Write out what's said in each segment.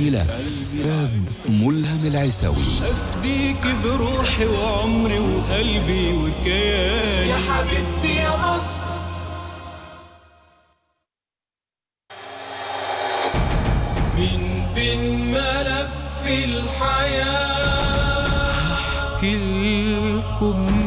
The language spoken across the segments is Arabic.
ملف ملهم العيساوي افديك بروحي وعمري وقلبي وكياني يا حبيبتي يا مصر من بين ملف الحياة احكي لكم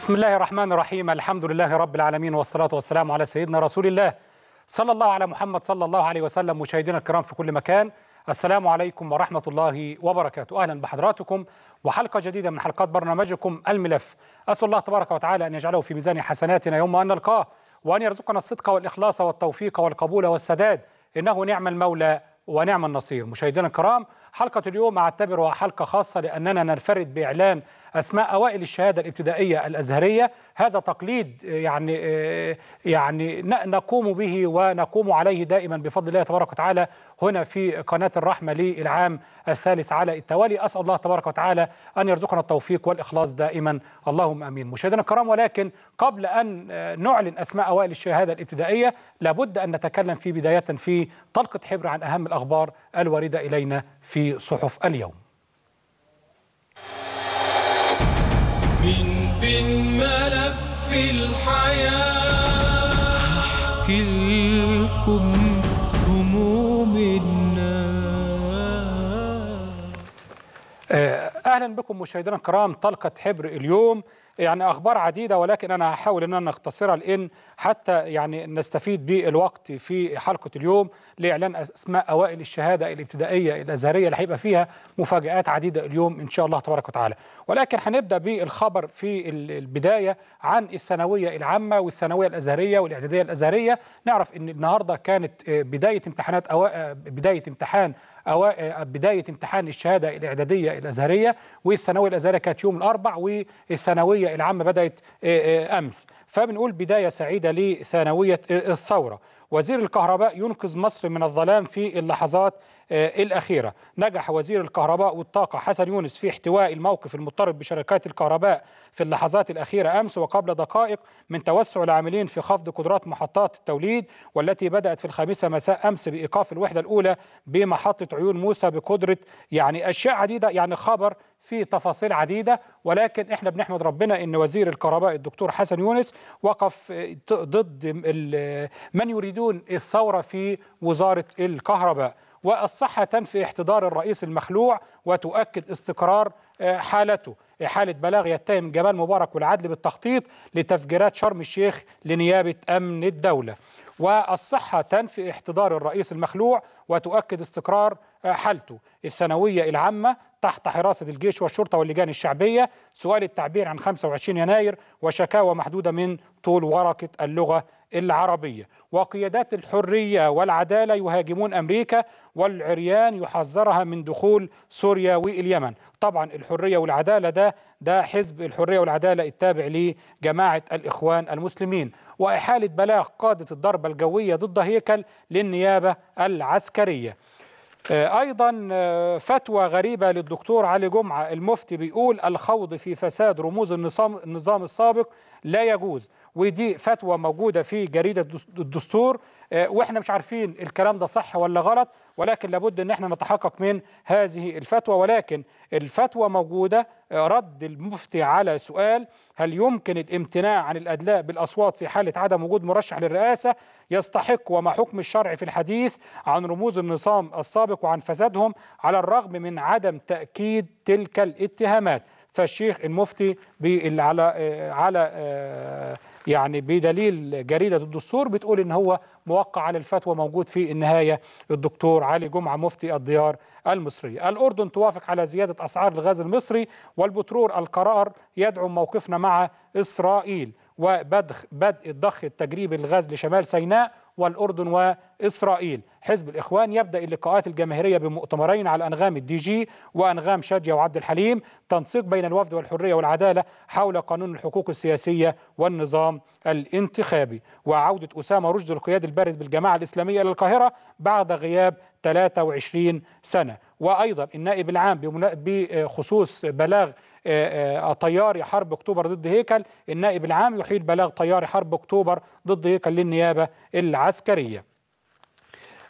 بسم الله الرحمن الرحيم الحمد لله رب العالمين والصلاة والسلام على سيدنا رسول الله صلى الله على محمد صلى الله عليه وسلم مشاهدينا الكرام في كل مكان السلام عليكم ورحمة الله وبركاته أهلا بحضراتكم وحلقة جديدة من حلقات برنامجكم الملف أسأل الله تبارك وتعالى أن يجعله في ميزان حسناتنا يوم أن نلقاه وأن يرزقنا الصدق والإخلاص والتوفيق والقبول والسداد إنه نعم المولى ونعم النصير مشاهدينا الكرام حلقة اليوم أعتبرها حلقة خاصة لأننا ننفرد بإعلان اسماء اوائل الشهاده الابتدائيه الازهريه هذا تقليد آه، يعني آه، يعني نقوم به ونقوم عليه دائما بفضل الله تبارك وتعالى هنا في قناه الرحمه للعام الثالث على التوالي اسال الله تبارك وتعالى ان يرزقنا التوفيق والاخلاص دائما اللهم امين مشاهدينا الكرام ولكن قبل ان آه، نعلن اسماء اوائل الشهاده الابتدائيه لابد ان نتكلم في بدايه في طلقه حبر عن اهم الاخبار الوارده الينا في صحف اليوم من ملف الحياة هحكي لكم هموم الناس آه، أهلا بكم مشاهدينا الكرام طلقة حبر اليوم يعني أخبار عديدة ولكن أنا هحاول أن أنا أختصرها لأن حتى يعني نستفيد بالوقت في حلقة اليوم لإعلان أسماء أوائل الشهادة الابتدائية الأزهرية اللي هيبقى فيها مفاجآت عديدة اليوم إن شاء الله تبارك وتعالى ولكن هنبدأ بالخبر في البداية عن الثانوية العامة والثانوية الأزهرية والإعدادية الأزهرية نعرف أن النهاردة كانت آه، بداية امتحانات أو آه، بداية امتحان أو آه، بداية امتحان الشهادة الإعدادية الأزهرية والثانوية الأزهرية كانت يوم الأربع والثانوية العامة بدأت آه، آه، أمس فبنقول بداية سعيدة لثانوية الثورة وزير الكهرباء ينقذ مصر من الظلام في اللحظات آه، الأخيرة نجح وزير الكهرباء والطاقة حسن يونس في احتواء الموقف المضطرب بشركات الكهرباء في اللحظات الأخيرة أمس وقبل دقائق من توسع العاملين في خفض قدرات محطات التوليد والتي بدأت في الخامسة مساء أمس بإيقاف الوحدة الأولى بمحطة عيون موسى بقدرة يعني أشياء عديدة يعني خبر في تفاصيل عديدة ولكن احنا بنحمد ربنا ان وزير الكهرباء الدكتور حسن يونس وقف ضد من يريدون الثورة في وزارة الكهرباء والصحة تنفي احتضار الرئيس المخلوع وتؤكد استقرار آه، حالته حالة بلاغ يتهم جمال مبارك والعدل بالتخطيط لتفجيرات شرم الشيخ لنيابة أمن الدولة والصحة تنفي احتضار الرئيس المخلوع وتؤكد استقرار آه، حالته الثانوية العامة تحت حراسة الجيش والشرطة واللجان الشعبية سؤال التعبير عن 25 يناير وشكاوى محدودة من طول ورقة اللغة العربية وقيادات الحرية والعدالة يهاجمون أمريكا والعريان يحذرها من دخول سوريا واليمن طبعا الحرية والعدالة ده ده حزب الحرية والعدالة التابع لجماعة الإخوان المسلمين وإحالة بلاغ قادة الضربة الجوية ضد هيكل للنيابة العسكرية آه، أيضا آه، فتوى غريبة للدكتور علي جمعة المفتي بيقول الخوض في فساد رموز النظام, النظام السابق لا يجوز ودي فتوى موجودة في جريدة الدستور آه، واحنا مش عارفين الكلام ده صح ولا غلط ولكن لابد ان احنا نتحقق من هذه الفتوى ولكن الفتوى موجودة آه، رد المفتي على سؤال هل يمكن الامتناع عن الادلاء بالاصوات في حاله عدم وجود مرشح للرئاسه يستحق وما حكم الشرع في الحديث عن رموز النظام السابق وعن فسادهم على الرغم من عدم تاكيد تلك الاتهامات فالشيخ المفتي على آه، على يعني بدليل جريدة الدستور بتقول إن هو موقع على الفتوى موجود في النهاية الدكتور علي جمعة مفتي الديار المصرية الأردن توافق على زيادة أسعار الغاز المصري والبترول القرار يدعم موقفنا مع إسرائيل وبدء بدء الضخ التجريبي للغاز لشمال سيناء والأردن وإسرائيل حزب الإخوان يبدأ اللقاءات الجماهيرية بمؤتمرين على أنغام الدي جي وأنغام شادية وعبد الحليم تنسيق بين الوفد والحرية والعدالة حول قانون الحقوق السياسية والنظام الانتخابي وعودة أسامة رشدي القيادي البارز بالجماعة الإسلامية إلى القاهرة بعد غياب 23 سنة وأيضا النائب العام بخصوص بلاغ آه، آه، طياري حرب اكتوبر ضد هيكل النائب العام يحيل بلاغ طياري حرب اكتوبر ضد هيكل للنيابه العسكريه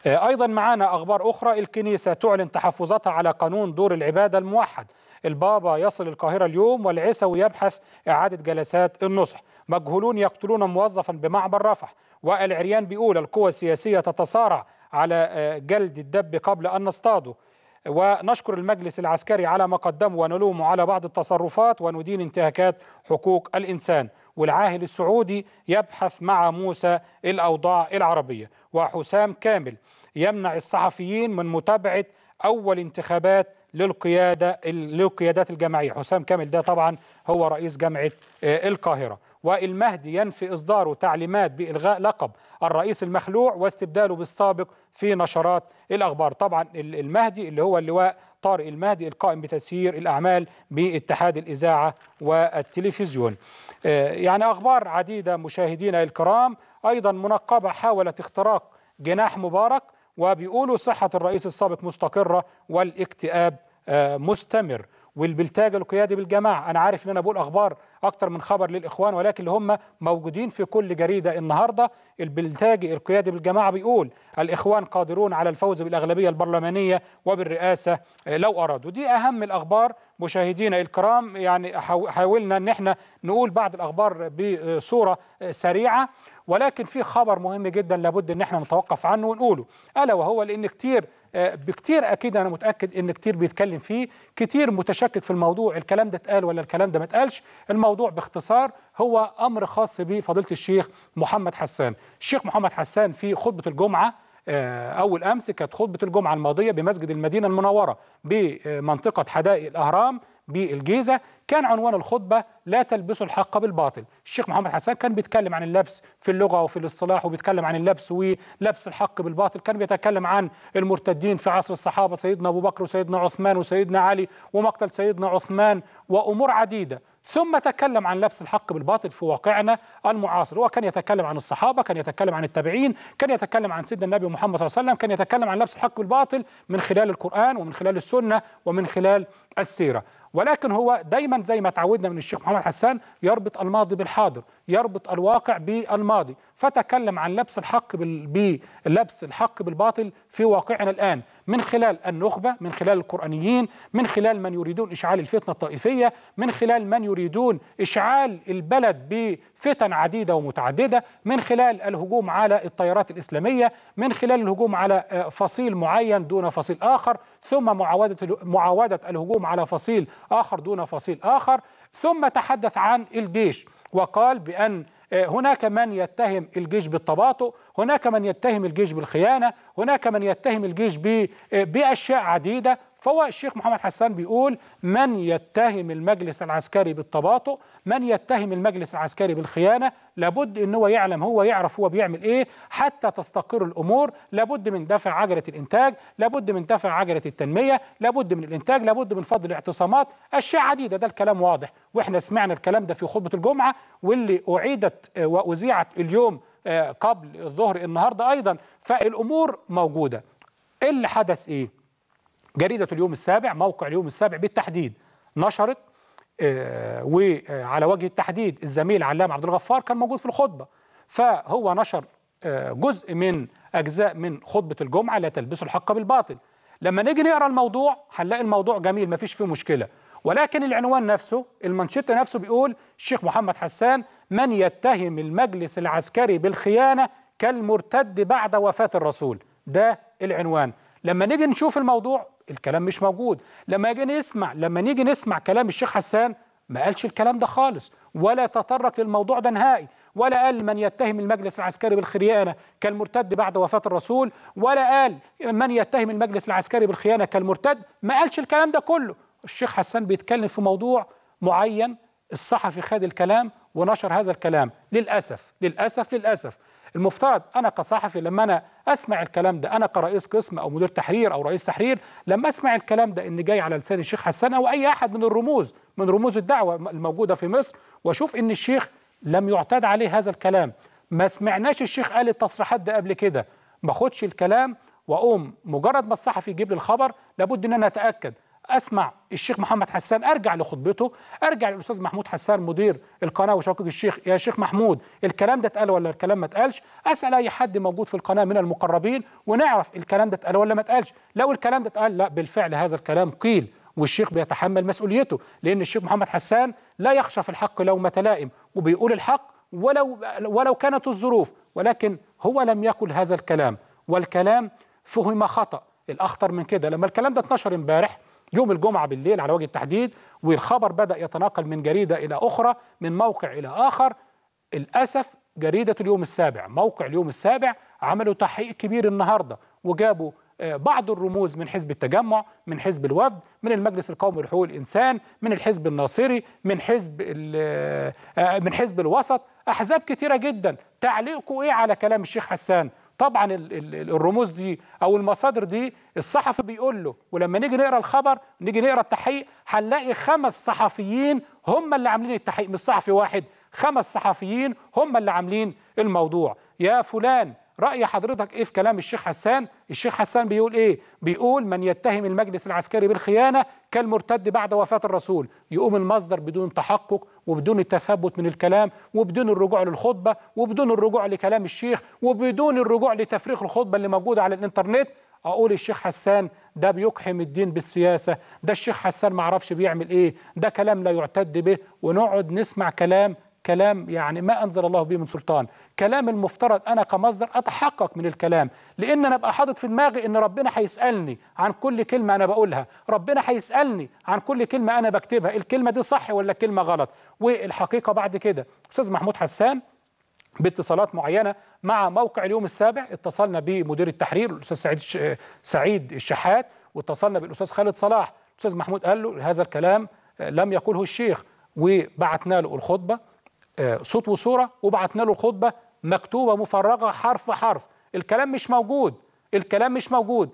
آه، ايضا معنا اخبار اخرى الكنيسه تعلن تحفظاتها على قانون دور العباده الموحد البابا يصل القاهره اليوم والعيسوي يبحث اعاده جلسات النصح مجهولون يقتلون موظفا بمعبر رفح والعريان بيقول القوى السياسيه تتصارع على جلد الدب قبل ان نصطاده ونشكر المجلس العسكري على ما قدمه ونلومه على بعض التصرفات وندين انتهاكات حقوق الإنسان والعاهل السعودي يبحث مع موسى الأوضاع العربية وحسام كامل يمنع الصحفيين من متابعة أول انتخابات للقيادة للقيادات الجماعية حسام كامل ده طبعا هو رئيس جامعة آه، القاهرة وائل مهدي ينفي إصداره تعليمات بإلغاء لقب الرئيس المخلوع واستبداله بالسابق في نشرات الأخبار طبعا المهدي اللي هو اللواء طارق المهدي القائم بتسيير الأعمال باتحاد الإذاعة والتلفزيون آه، يعني أخبار عديدة مشاهدينا الكرام أيضا منقبة حاولت اختراق جناح مبارك وبيقولوا صحة الرئيس السابق مستقرة والاكتئاب آه، مستمر والبلتاج القيادي بالجماعه انا عارف ان انا بقول اخبار اكتر من خبر للاخوان ولكن اللي هم موجودين في كل جريده النهارده البلتاجي القيادي بالجماعه بيقول الاخوان قادرون على الفوز بالاغلبيه البرلمانيه وبالرئاسه آه، لو ارادوا دي اهم الاخبار مشاهدينا الكرام يعني حاولنا ان احنا نقول بعض الاخبار بصوره آه، سريعه ولكن في خبر مهم جدا لابد ان احنا نتوقف عنه ونقوله الا وهو لان كتير آه، بكتير اكيد انا متاكد ان كتير بيتكلم فيه كتير متشكك في الموضوع الكلام ده اتقال ولا الكلام ده ما اتقالش الموضوع باختصار هو امر خاص بفضيله الشيخ محمد حسان الشيخ محمد حسان في خطبه الجمعه آه، أول أمس كانت خطبة الجمعة الماضية بمسجد المدينة المنورة بمنطقة حدائق الأهرام بالجيزة كان عنوان الخطبة لا تلبسوا الحق بالباطل الشيخ محمد حسان كان بيتكلم عن اللبس في اللغة وفي الاصطلاح وبيتكلم عن اللبس ولبس الحق بالباطل كان بيتكلم عن المرتدين في عصر الصحابة سيدنا أبو بكر وسيدنا عثمان وسيدنا علي ومقتل سيدنا عثمان وأمور عديدة ثم تكلم عن لبس الحق بالباطل في واقعنا المعاصر هو كان يتكلم عن الصحابة كان يتكلم عن التابعين كان يتكلم عن سيدنا النبي محمد صلى الله عليه وسلم كان يتكلم عن لبس الحق بالباطل من خلال القرآن ومن خلال السنة ومن خلال السيرة ولكن هو دايما زي ما تعودنا من الشيخ محمد حسان يربط الماضي بالحاضر يربط الواقع بالماضي فتكلم عن لبس الحق بلبس الحق بالباطل في واقعنا الآن من خلال النخبة من خلال القرآنيين من خلال من يريدون إشعال الفتنة الطائفية من خلال من يريدون إشعال البلد بفتن عديدة ومتعددة من خلال الهجوم على التيارات الإسلامية من خلال الهجوم على آه، فصيل معين دون فصيل آخر ثم معاودة معاودة الهجوم على فصيل آخر دون فصيل آخر ثم تحدث عن الجيش وقال بأن آه، هناك من يتهم الجيش بالتباطؤ هناك من يتهم الجيش بالخيانة هناك من يتهم الجيش آه، بأشياء عديدة فهو الشيخ محمد حسان بيقول من يتهم المجلس العسكري بالتباطؤ من يتهم المجلس العسكري بالخيانه لابد ان هو يعلم هو يعرف هو بيعمل ايه حتى تستقر الامور لابد من دفع عجله الانتاج لابد من دفع عجله التنميه لابد من الانتاج لابد من فضل الاعتصامات اشياء عديده ده الكلام واضح واحنا سمعنا الكلام ده في خطبه الجمعه واللي اعيدت آه، واذيعت اليوم آه، قبل الظهر النهارده ايضا فالامور موجوده إيه اللي حدث ايه جريدة اليوم السابع موقع اليوم السابع بالتحديد نشرت آه، وعلى وجه التحديد الزميل علام عبد الغفار كان موجود في الخطبة فهو نشر آه، جزء من أجزاء من خطبة الجمعة لا تلبسوا الحق بالباطل لما نيجي نقرا الموضوع هنلاقي الموضوع جميل ما فيش فيه مشكله ولكن العنوان نفسه المانشيت نفسه بيقول الشيخ محمد حسان من يتهم المجلس العسكري بالخيانه كالمرتد بعد وفاه الرسول ده العنوان لما نيجي نشوف الموضوع الكلام مش موجود لما يجي نسمع لما نيجي نسمع كلام الشيخ حسان ما قالش الكلام ده خالص ولا تطرق للموضوع ده نهائي ولا قال من يتهم المجلس العسكري بالخيانة كالمرتد بعد وفاة الرسول ولا قال من يتهم المجلس العسكري بالخيانة كالمرتد ما قالش الكلام ده كله الشيخ حسان بيتكلم في موضوع معين الصحفي خد الكلام ونشر هذا الكلام للأسف للأسف للأسف المفترض انا كصحفي لما انا اسمع الكلام ده انا كرئيس قسم او مدير تحرير او رئيس تحرير لما اسمع الكلام ده ان جاي على لسان الشيخ حسان او اي احد من الرموز من رموز الدعوه الموجوده في مصر واشوف ان الشيخ لم يعتاد عليه هذا الكلام ما سمعناش الشيخ قال التصريحات ده قبل كده ما خدش الكلام واقوم مجرد ما الصحفي يجيب لي الخبر لابد ان انا اتاكد اسمع الشيخ محمد حسان ارجع لخطبته ارجع للاستاذ محمود حسان مدير القناه وشقيق الشيخ يا شيخ محمود الكلام ده اتقال ولا الكلام ما اتقالش اسال اي حد موجود في القناه من المقربين ونعرف الكلام ده اتقال ولا ما اتقالش لو الكلام ده اتقال لا بالفعل هذا الكلام قيل والشيخ بيتحمل مسؤوليته لان الشيخ محمد حسان لا يخشى في الحق لومه لائم وبيقول الحق ولو ولو كانت الظروف ولكن هو لم يقل هذا الكلام والكلام فهم خطأ الأخطر من كده لما الكلام ده اتنشر امبارح يوم الجمعة بالليل على وجه التحديد والخبر بدأ يتناقل من جريدة إلى أخرى من موقع إلى آخر للأسف جريدة اليوم السابع موقع اليوم السابع عملوا تحقيق كبير النهاردة وجابوا آه، بعض الرموز من حزب التجمع من حزب الوفد من المجلس القومي لحقوق الانسان من الحزب الناصري من حزب آه، آه، من حزب الوسط احزاب كتيره جدا تعليقكم ايه على كلام الشيخ حسان طبعا الرموز دي او المصادر دي الصحفي بيقول له ولما نيجي نقرا الخبر نيجي نقرا التحقيق هنلاقي خمس صحفيين هم اللي عاملين التحقيق مش صحفي واحد خمس صحفيين هم اللي عاملين الموضوع يا فلان رأي حضرتك ايه في كلام الشيخ حسان الشيخ حسان بيقول ايه بيقول من يتهم المجلس العسكري بالخيانة كالمرتد بعد وفاة الرسول يقوم المصدر بدون تحقق وبدون التثبت من الكلام وبدون الرجوع للخطبة وبدون الرجوع لكلام الشيخ وبدون الرجوع لتفريغ الخطبة اللي موجودة على الانترنت اقول الشيخ حسان ده بيقحم الدين بالسياسه ده الشيخ حسان معرفش بيعمل ايه ده كلام لا يعتد به ونقعد نسمع كلام كلام يعني ما أنزل الله به من سلطان كلام المفترض أنا كمصدر أتحقق من الكلام لأن أنا أبقى حاطط في دماغي أن ربنا هيسألني عن كل كلمة أنا بقولها ربنا هيسألني عن كل كلمة أنا بكتبها الكلمة دي صح ولا كلمة غلط والحقيقة بعد كده أستاذ محمود حسان باتصالات معينة مع موقع اليوم السابع اتصلنا بمدير التحرير الأستاذ سعيد سعيد الشحات واتصلنا بالأستاذ خالد صلاح الأستاذ محمود قال له هذا الكلام لم يقله الشيخ وبعتنا له الخطبة آه، صوت وصوره وبعتنا له الخطبه مكتوبه مفرغه حرف حرف الكلام مش موجود الكلام مش موجود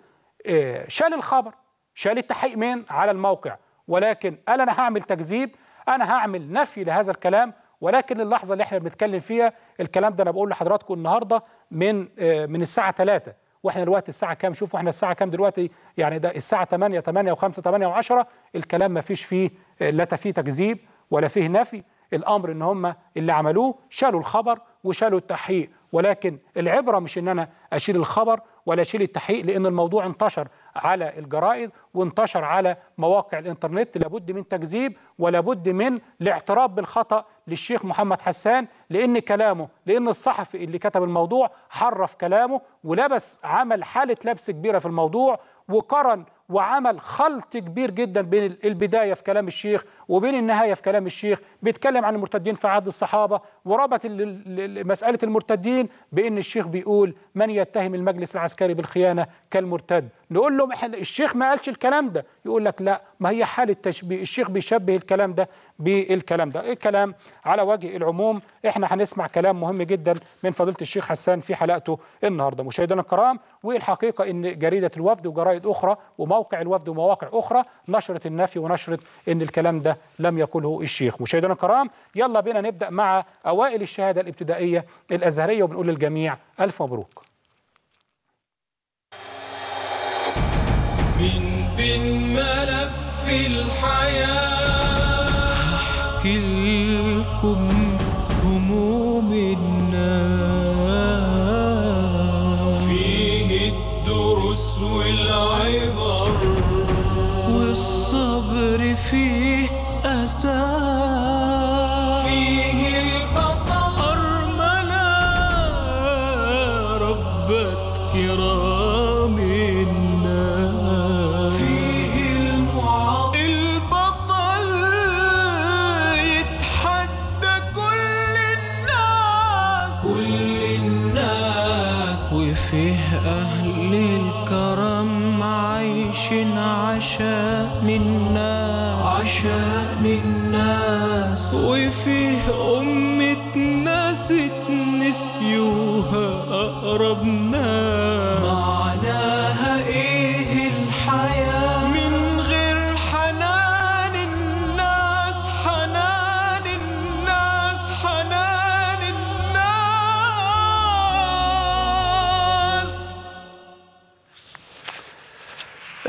آه، شال الخبر شال التحقيق من على الموقع ولكن قال انا هعمل تكذيب انا هعمل نفي لهذا الكلام ولكن اللحظه اللي احنا بنتكلم فيها الكلام ده انا بقول لحضراتكم النهارده من آه، من الساعه 3 واحنا دلوقتي الساعه كام شوفوا احنا الساعه كام دلوقتي يعني ده الساعه 8 8 و5 8 و10 الكلام ما فيش فيه لا فيه تكذيب ولا فيه نفي الامر ان هم اللي عملوه شالوا الخبر وشالوا التحقيق ولكن العبره مش ان انا اشيل الخبر ولا اشيل التحقيق لان الموضوع انتشر على الجرائد وانتشر على مواقع الانترنت لابد من تكذيب ولابد من الاعتراف بالخطا للشيخ محمد حسان لان كلامه لان الصحفي اللي كتب الموضوع حرف كلامه ولبس عمل حاله لبس كبيره في الموضوع وقارن وعمل خلط كبير جدا بين البدايه في كلام الشيخ وبين النهايه في كلام الشيخ بيتكلم عن المرتدين في عهد الصحابه وربط مساله المرتدين بان الشيخ بيقول من يتهم المجلس العسكري بالخيانه كالمرتد نقول له الشيخ ما قالش الكلام ده يقول لك لا ما هي حاله تشبيه الشيخ بيشبه الكلام ده بالكلام ده الكلام على وجه العموم احنا هنسمع كلام مهم جدا من فضيله الشيخ حسان في حلقته النهارده مشاهدينا الكرام والحقيقه ان جريده الوفد وجرائد اخرى وموقع الوفد ومواقع اخرى نشرت النفي ونشرت ان الكلام ده لم يقله الشيخ مشاهدينا الكرام يلا بينا نبدا مع اوائل الشهاده الابتدائيه الازهريه وبنقول للجميع الف مبروك من بين ملف الحياه كلكم هموم ربنا معناها ايه الحياة من غير حنان الناس حنان الناس حنان الناس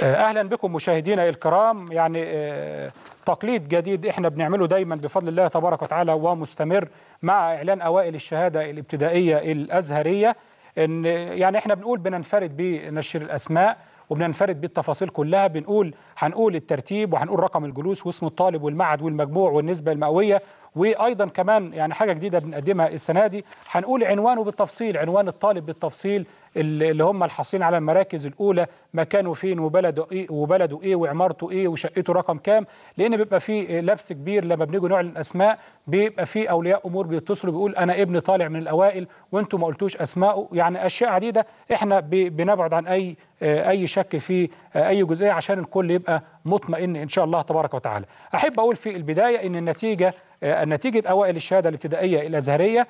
آه، اهلا بكم مشاهدينا الكرام يعني آه، تقليد جديد احنا بنعمله دايما بفضل الله تبارك وتعالى ومستمر مع اعلان اوائل الشهاده الابتدائيه الازهريه ان يعني احنا بنقول بننفرد بنشر الاسماء وبننفرد بالتفاصيل كلها بنقول هنقول الترتيب وهنقول رقم الجلوس واسم الطالب والمعد والمجموع والنسبه المئويه وايضا كمان يعني حاجه جديده بنقدمها السنه دي هنقول عنوانه بالتفصيل عنوان الطالب بالتفصيل اللي هم الحاصلين على المراكز الاولى مكانه فين وبلده ايه وبلده ايه وعمارته ايه وشقته رقم كام لان بيبقى في لبس كبير لما بنيجي نعلن اسماء بيبقى في اولياء امور بيتصلوا بيقول انا ابني طالع من الاوائل وانتم ما قلتوش اسمائه يعني اشياء عديده احنا بنبعد عن اي آه، اي شك في آه، اي جزئيه عشان الكل يبقى مطمئن ان شاء الله تبارك وتعالى. احب اقول في البدايه ان النتيجه آه، نتيجه اوائل الشهاده الابتدائيه الازهريه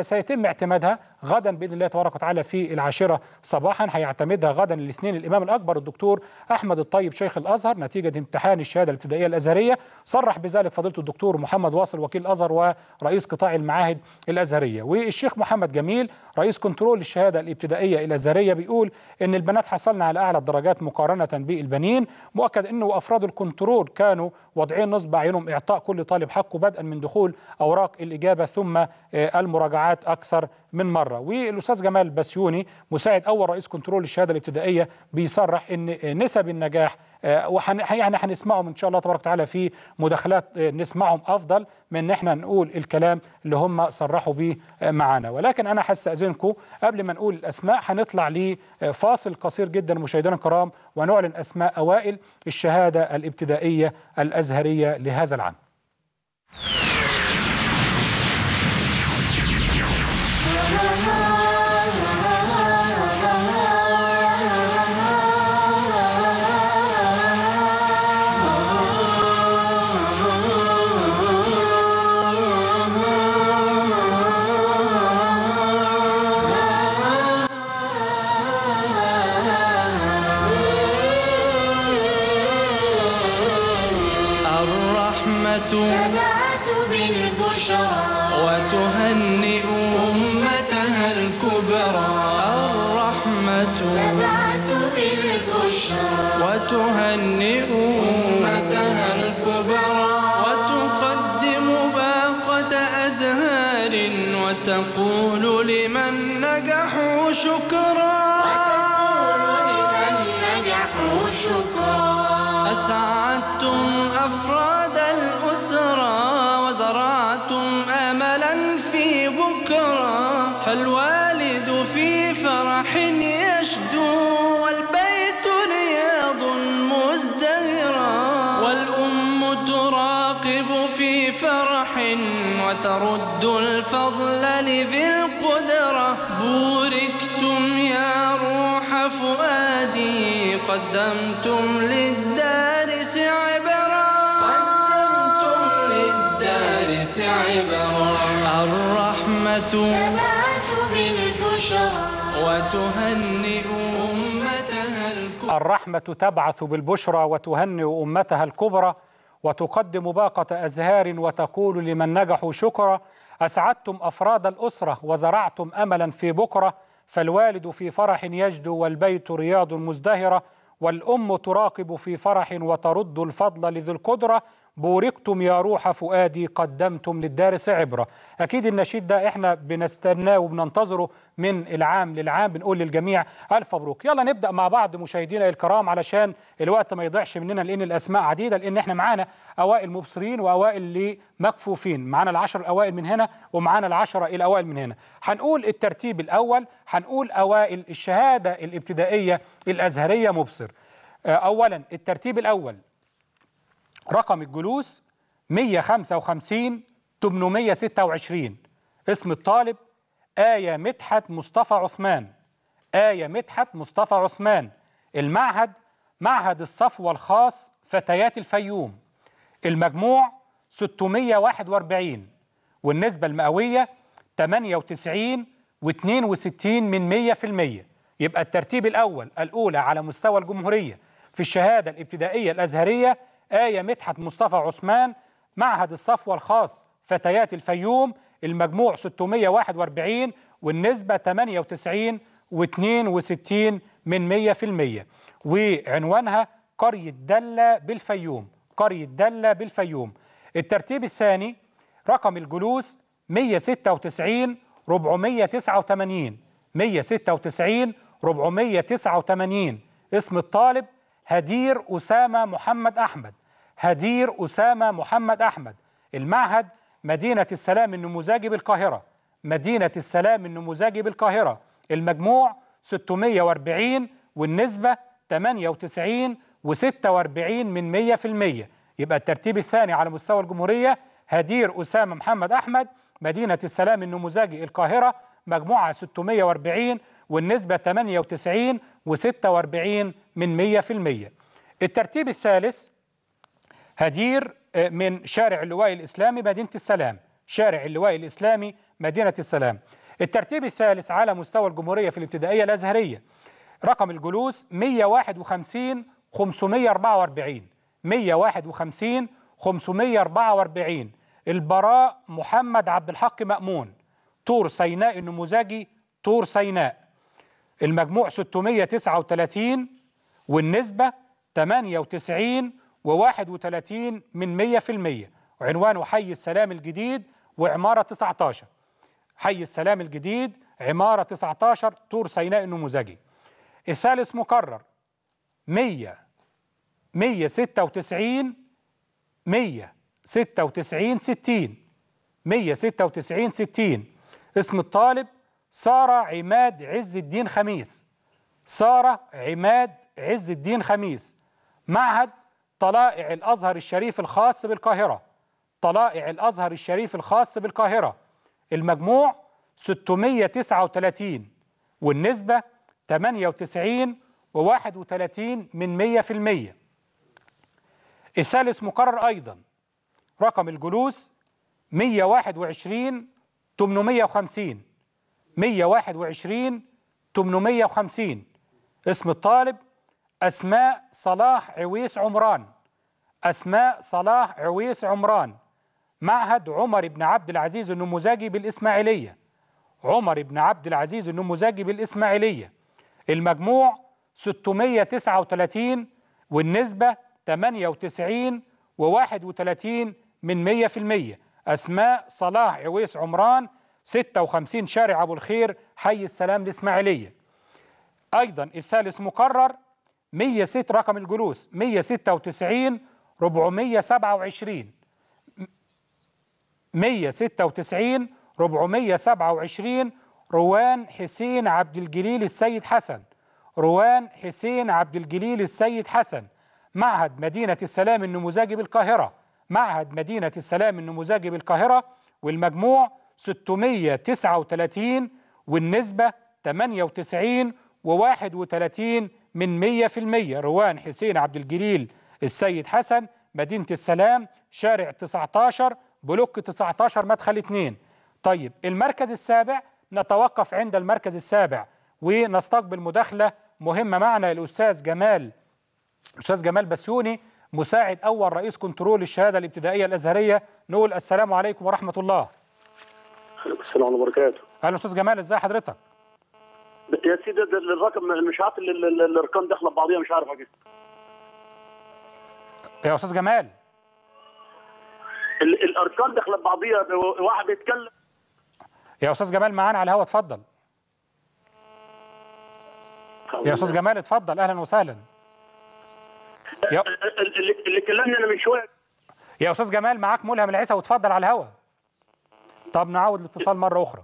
سيتم اعتمادها غدا باذن الله تبارك وتعالى في العاشره صباحا هيعتمدها غدا الاثنين الامام الاكبر الدكتور احمد الطيب شيخ الازهر نتيجه امتحان الشهاده الابتدائيه الازهريه صرح بذلك فضيله الدكتور محمد واصل وكيل الازهر ورئيس قطاع المعاهد الازهريه والشيخ محمد جميل رئيس كنترول الشهاده الابتدائيه الازهريه بيقول ان البنات حصلنا على اعلى الدرجات مقارنه بالبنين مؤكد انه افراد الكنترول كانوا واضعين نصب اعينهم اعطاء كل طالب حقه بدءا من دخول اوراق الاجابه ثم آه، المراجعات اكثر من مرة والأستاذ جمال بسيوني مساعد أول رئيس كنترول الشهادة الابتدائية بيصرح أن نسب النجاح آه، وحن يعني هنسمعهم إن شاء الله تبارك وتعالى في مداخلات آه، نسمعهم أفضل من أن احنا نقول الكلام اللي هم صرحوا به آه، معانا ولكن أنا هستأذنكم قبل ما نقول الأسماء هنطلع لفاصل قصير جدا مشاهدينا الكرام ونعلن أسماء أوائل الشهادة الابتدائية الأزهرية لهذا العام قدمتم للدارس عبرا قدمتم للدارس عبرا الرحمة تبعث بالبشرى وتهنئ أمتها الرحمة تبعث بالبشرى وتهنئ أمتها الكبرى وتقدم باقة أزهار وتقول لمن نجحوا شكرا أسعدتم أفراد الأسرة وزرعتم أملا في بكرة فالوالد في فرح يجدو والبيت رياض مزدهرة والأم تراقب في فرح وترد الفضل لذي القدرة بورقتم يا روح فؤادي قدمتم للدارس عبرة أكيد النشيد ده إحنا بنستناه وبننتظره من العام للعام بنقول للجميع ألف مبروك يلا نبدأ مع بعض مشاهدينا الكرام علشان الوقت ما يضيعش مننا لأن الأسماء عديدة لأن إحنا معانا أوائل مبصرين وأوائل اللي مكفوفين معانا العشر الأوائل من هنا ومعانا العشرة الأوائل من هنا هنقول الترتيب الأول هنقول أوائل الشهادة الابتدائية الأزهرية مبصر آه، أولا الترتيب الأول رقم الجلوس 155 826 اسم الطالب آية مدحت مصطفى عثمان آية مدحت مصطفى عثمان المعهد معهد الصفوة الخاص فتيات الفيوم المجموع 641 والنسبة المئوية 98 و62 من 100% يبقى الترتيب الأول الأولى على مستوى الجمهورية في الشهادة الابتدائية الأزهرية آية مدحت مصطفى عثمان معهد الصفوة الخاص فتيات الفيوم المجموع 641 والنسبة 98 و62 من 100% وعنوانها قرية دلة بالفيوم قرية دلة بالفيوم الترتيب الثاني رقم الجلوس 196 489 196 489 اسم الطالب هدير أسامة محمد أحمد هدير أسامة محمد أحمد المعهد مدينة السلام النموذجي بالقاهرة مدينة السلام النموذجي بالقاهرة المجموع 640 والنسبة 98 و46 من 100% يبقى الترتيب الثاني على مستوى الجمهورية هدير أسامة محمد أحمد مدينة السلام النموذجي القاهرة مجموعة 640 والنسبة 98 و46 من 100% الترتيب الثالث هدير آه، من شارع اللواء الإسلامي مدينة السلام شارع اللواء الإسلامي مدينة السلام الترتيب الثالث على مستوى الجمهورية في الابتدائية الأزهرية رقم الجلوس 151 544 151 544 البراء محمد عبد الحق مأمون طور سيناء النموذجي طور سيناء المجموع 639 والنسبة 98 و31 من 100% وعنوانه حي السلام الجديد وعمارة 19 حي السلام الجديد عمارة 19 طور سيناء النموذجي الثالث مكرر 100 196 196 ستة 196 ستين اسم الطالب سارة عماد عز الدين خميس سارة عماد عز الدين خميس معهد طلائع الازهر الشريف الخاص بالقاهره طلائع الازهر الشريف الخاص بالقاهره المجموع 639 والنسبه 98 و31 من 100% الثالث مقرر ايضا رقم الجلوس 121 850 121 850 اسم الطالب أسماء صلاح عويس عمران أسماء صلاح عويس عمران معهد عمر بن عبد العزيز النموذجي بالإسماعيلية عمر بن عبد العزيز النموذجي بالإسماعيلية المجموع 639 والنسبة 98 و31 من 100% أسماء صلاح عويس عمران 56 شارع أبو الخير حي السلام الإسماعيلية أيضا الثالث مقرر 106 رقم الجلوس 196 427 196 427 روان حسين عبد الجليل السيد حسن روان حسين عبد الجليل السيد حسن معهد مدينة السلام النموذجي بالقاهرة معهد مدينة السلام النموذجي بالقاهرة والمجموع 639 والنسبة 98 و31 من 100% روان حسين عبد الجليل السيد حسن مدينة السلام شارع 19 بلوك 19 مدخل 2 طيب المركز السابع نتوقف عند المركز السابع ونستقبل مداخلة مهمة معنا الأستاذ جمال أستاذ جمال بسيوني مساعد أول رئيس كنترول الشهادة الابتدائية الأزهرية نقول السلام عليكم ورحمة الله عليكم السلام وبركاته أهلا أستاذ جمال إزاي حضرتك يا سيدي ده الرقم مش عارف الارقام داخله ببعضيها مش عارف اجيبها يا استاذ جمال الارقام داخله ببعضيها واحد بيتكلم يا استاذ جمال معانا على الهوا اتفضل يا استاذ جمال اتفضل اهلا وسهلا يا... اللي كلمني انا من شويه يا استاذ جمال معاك ملهم العيسى واتفضل على الهوا طب نعود الاتصال مره اخرى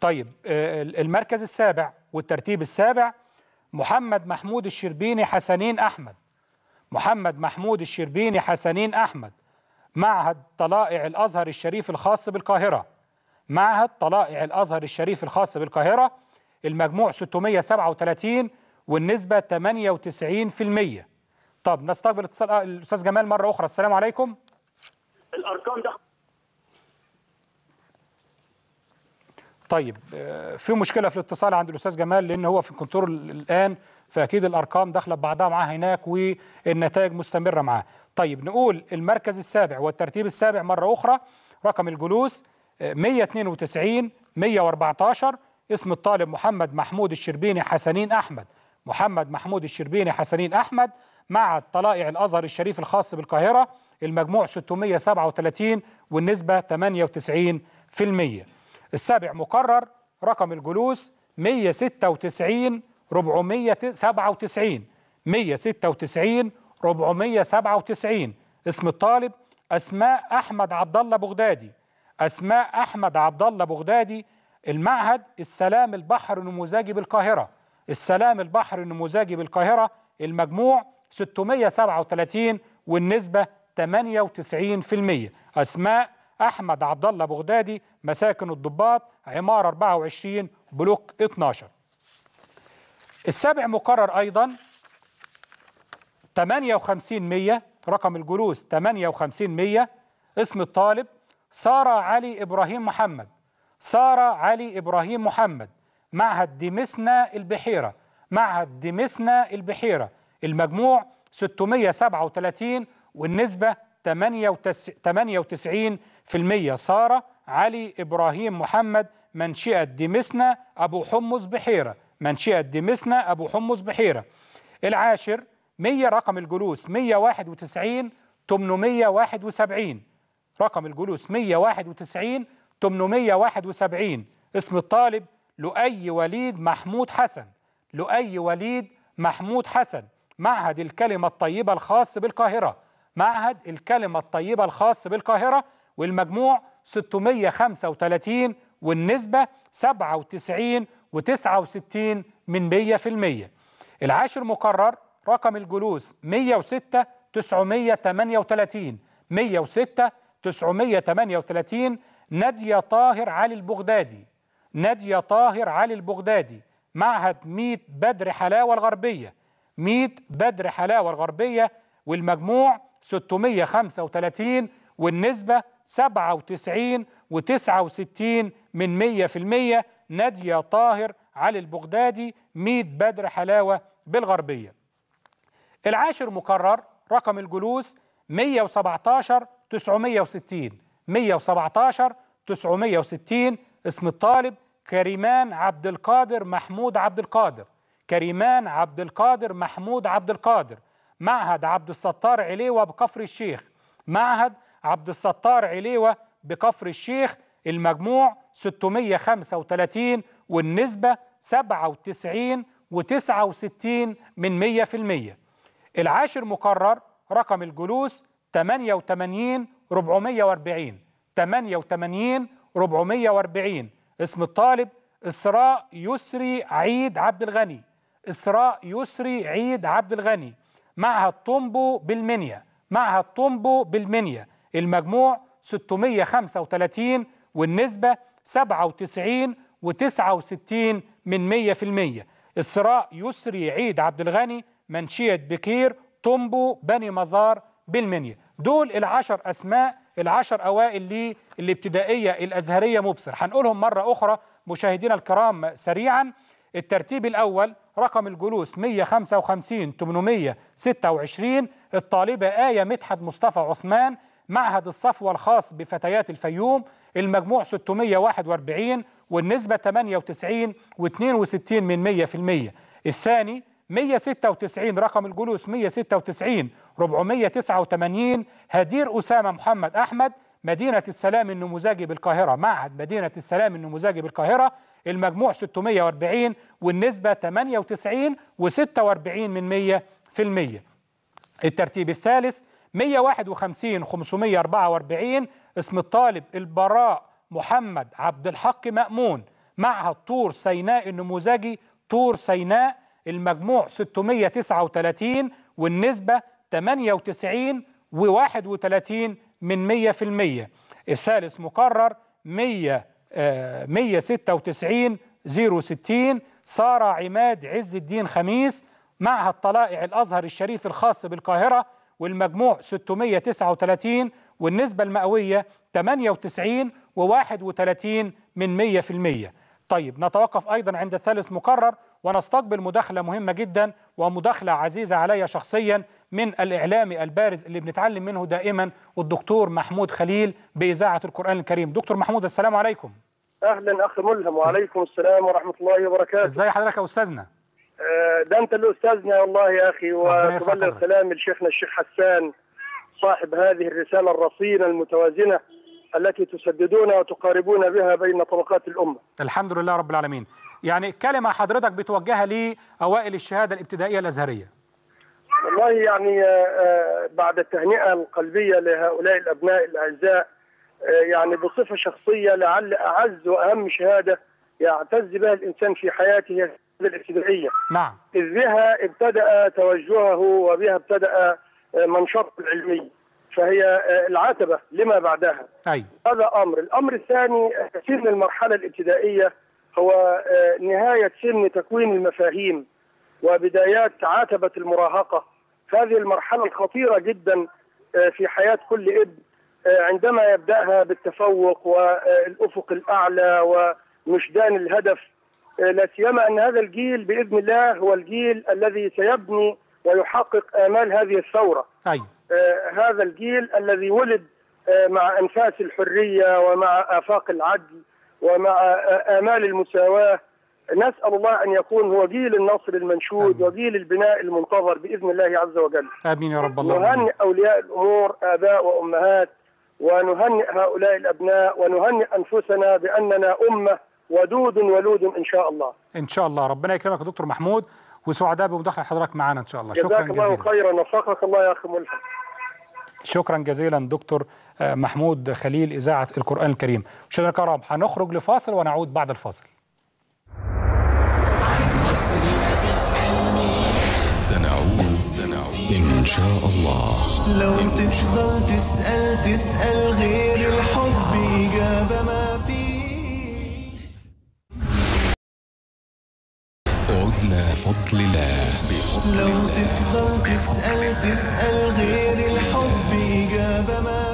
طيب آه، المركز السابع والترتيب السابع محمد محمود الشربيني حسنين أحمد محمد محمود الشربيني حسنين أحمد معهد طلائع الأزهر الشريف الخاص بالقاهرة معهد طلائع الأزهر الشريف الخاص بالقاهرة المجموع 637 والنسبة 98% طب نستقبل اتصال آه، الأستاذ جمال مرة أخرى السلام عليكم الأرقام ده طيب آه، في مشكله في الاتصال عند الاستاذ جمال لان هو في الكنترول الان فاكيد الارقام داخله ببعضها معاه هناك والنتائج مستمره معاه طيب نقول المركز السابع والترتيب السابع مره اخرى رقم الجلوس 192 آه، 114 اسم الطالب محمد محمود الشربيني حسنين احمد محمد محمود الشربيني حسنين احمد مع طلائع الازهر الشريف الخاص بالقاهره المجموع 637 والنسبه 98% السابع مكرر رقم الجلوس 196 497 196 497 اسم الطالب اسماء احمد عبد الله بغدادي اسماء احمد عبد الله بغدادي المعهد السلام البحر النموذجي بالقاهره السلام البحر النموذجي بالقاهره المجموع 637 والنسبه 98% اسماء أحمد عبد الله بغدادي مساكن الضباط عمارة 24 بلوك 12 السابع مقرر أيضا 58 رقم الجلوس 58 اسم الطالب سارة علي إبراهيم محمد سارة علي إبراهيم محمد معهد دمسنا البحيرة معهد دمسنا البحيرة المجموع 637 والنسبة 98% سارة علي إبراهيم محمد منشئة دمسنا أبو حمص بحيرة منشئة دمسنا أبو حمص بحيرة العاشر 100 رقم الجلوس 191 871 رقم الجلوس 191 871 اسم الطالب لؤي وليد محمود حسن لؤي وليد محمود حسن معهد الكلمة الطيبة الخاص بالقاهرة معهد الكلمة الطيبة الخاص بالقاهرة والمجموع 635 والنسبة 97 و69 من 100% العاشر مقرر رقم الجلوس 106 938 106 938 نادية طاهر علي البغدادي نادية طاهر علي البغدادي معهد 100 بدر حلاوة الغربية 100 بدر حلاوة الغربية والمجموع 635 والنسبة 97 و69 من 100% نادية طاهر علي البغدادي 100 بدر حلاوة بالغربية العاشر مكرر رقم الجلوس 117 960 117 960 اسم الطالب كريمان عبد القادر محمود عبد القادر كريمان عبد القادر محمود عبد القادر معهد عبد الستار عليوة بكفر الشيخ معهد عبد الستار عليوة بكفر الشيخ المجموع 635 والنسبة 97 و69 من 100% العاشر مقرر رقم الجلوس 88 440 88 440 اسم الطالب إسراء يسري عيد عبد الغني إسراء يسري عيد عبد الغني معهد طومبو بالمنيا معهد طومبو بالمنيا المجموع 635 والنسبة 97 و69 من 100% الصراع يسري عيد عبد الغني منشية بكير طومبو بني مزار بالمنيا دول العشر أسماء العشر أوائل للابتدائية الأزهرية مبصر هنقولهم مرة أخرى مشاهدينا الكرام سريعا الترتيب الأول رقم الجلوس 155 826 الطالبة آية مدحت مصطفى عثمان معهد الصفوة الخاص بفتيات الفيوم المجموع 641 والنسبة 98 و62 من 100% الثاني 196 رقم الجلوس 196 489 هدير أسامة محمد أحمد مدينة السلام النموذجي بالقاهرة معهد مدينة السلام النموذجي بالقاهرة المجموع 640 والنسبة 98 و46 من 100 في المية الترتيب الثالث 151 544 اسم الطالب البراء محمد عبد الحق مأمون معهد طور سيناء النموذجي طور سيناء المجموع 639 والنسبة 98 و31 من 100% الثالث مقرر 100 196 آه، 060 سارة عماد عز الدين خميس معهد طلائع الأزهر الشريف الخاص بالقاهرة والمجموع 639 والنسبة المئوية 98 و31 من 100% طيب نتوقف أيضا عند الثالث مقرر ونستقبل مداخلة مهمة جدا ومداخلة عزيزة علي شخصيا من الإعلامي البارز اللي بنتعلم منه دائما والدكتور محمود خليل بإذاعة القرآن الكريم دكتور محمود السلام عليكم أهلا أخ ملهم وعليكم السلام ورحمة الله وبركاته إزاي حضرتك يا أستاذنا آه، ده أنت اللي أستاذنا والله يا أخي وتبلغ سلام لشيخنا الشيخ حسان صاحب هذه الرسالة الرصينة المتوازنة التي تسددون وتقاربون بها بين طبقات الأمة الحمد لله رب العالمين يعني كلمة حضرتك بتوجهها لأوائل الشهادة الابتدائية الأزهرية والله يعني آه، آه، بعد التهنئة القلبية لهؤلاء الأبناء الأعزاء آه، يعني بصفة شخصية لعل أعز وأهم شهادة يعتز بها الإنسان في حياته الابتدائية نعم إذ بها ابتدأ توجهه وبها ابتدأ منشطه العلمي فهي آه، العتبه لما بعدها أي. أيوه. هذا امر الامر الثاني سن المرحله الابتدائيه هو آه، نهايه سن تكوين المفاهيم وبدايات عتبه المراهقه هذه المرحله الخطيره جدا آه، في حياه كل ابن عندما يبداها بالتفوق والافق الاعلى ومشدان الهدف لا سيما ان هذا الجيل باذن الله هو الجيل الذي سيبني ويحقق امال هذه الثوره. أيوة. آه، هذا الجيل الذي ولد آه، مع انفاس الحريه ومع افاق العدل ومع آه، امال المساواه نسال الله ان يكون هو جيل النصر المنشود آمين. وجيل البناء المنتظر باذن الله عز وجل. امين يا رب الله. نهنئ اولياء الامور اباء وامهات ونهنئ هؤلاء الابناء ونهنئ انفسنا باننا امه ودود ولود ان شاء الله. ان شاء الله ربنا يكرمك دكتور محمود. وسعداء بمداخله حضرتك معنا ان شاء الله شكرا جزيلا الله خيرا وفقك الله يا اخي ملحق شكرا جزيلا دكتور آه، محمود خليل اذاعه القران الكريم مشاهدينا الكرام هنخرج لفاصل ونعود بعد الفاصل سنعود سنعود إن شاء الله لو تفضل تسأل تسأل غير الحب إجابة ما على فضل الله بفضل لو الله لو تفضل تسأل تسأل غير الحب إجابة ما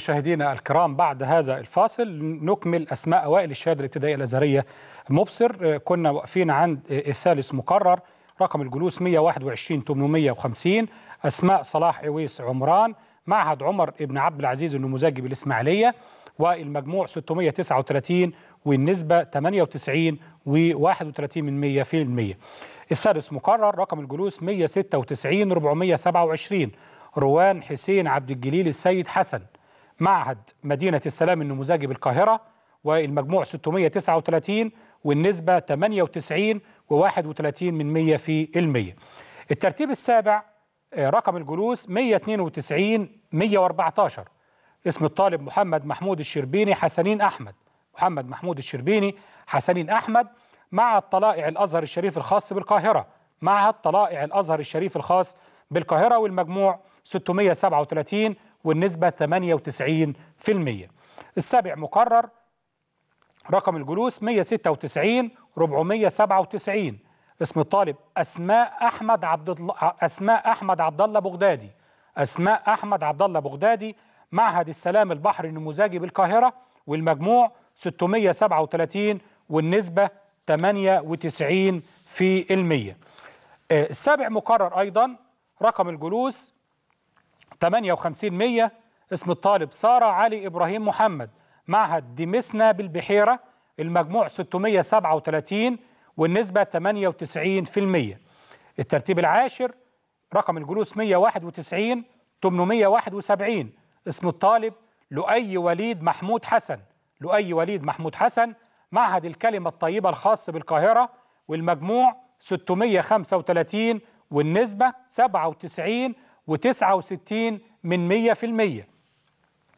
مشاهدينا الكرام بعد هذا الفاصل نكمل أسماء أوائل الشهادة الابتدائية الأزهرية مبصر آه، كنا واقفين عند آه، الثالث مقرر رقم الجلوس 121 850 أسماء صلاح عويس عمران معهد عمر ابن عبد العزيز النموذجي بالإسماعيلية والمجموع 639 والنسبة 98 و31 من 100 في المية. الثالث مقرر رقم الجلوس 196 427 روان حسين عبد الجليل السيد حسن معهد مدينة السلام النموذجي بالقاهرة والمجموع 639 والنسبة 98 و31 من 100 في المية الترتيب السابع آه، رقم الجلوس 192 114 اسم الطالب محمد محمود الشربيني حسنين أحمد محمد محمود الشربيني حسنين أحمد معهد طلائع الأزهر الشريف الخاص بالقاهرة معهد طلائع الأزهر الشريف الخاص بالقاهرة والمجموع 637 والنسبة 98% السابع مقرر رقم الجلوس 196 497 اسم الطالب اسماء احمد عبد الله اسماء احمد عبد الله بغدادي اسماء احمد عبد الله بغدادي معهد السلام البحري النموذجي بالقاهره والمجموع 637 والنسبه 98 في المية آه، السابع مقرر ايضا رقم الجلوس 58 100 اسم الطالب سارة علي إبراهيم محمد معهد ديمسنا بالبحيرة المجموع 637 والنسبة 98% الترتيب العاشر رقم الجلوس 191 871 اسم الطالب لؤي وليد محمود حسن لؤي وليد محمود حسن معهد الكلمة الطيبة الخاص بالقاهرة والمجموع 635 والنسبة 97 و69 من 100%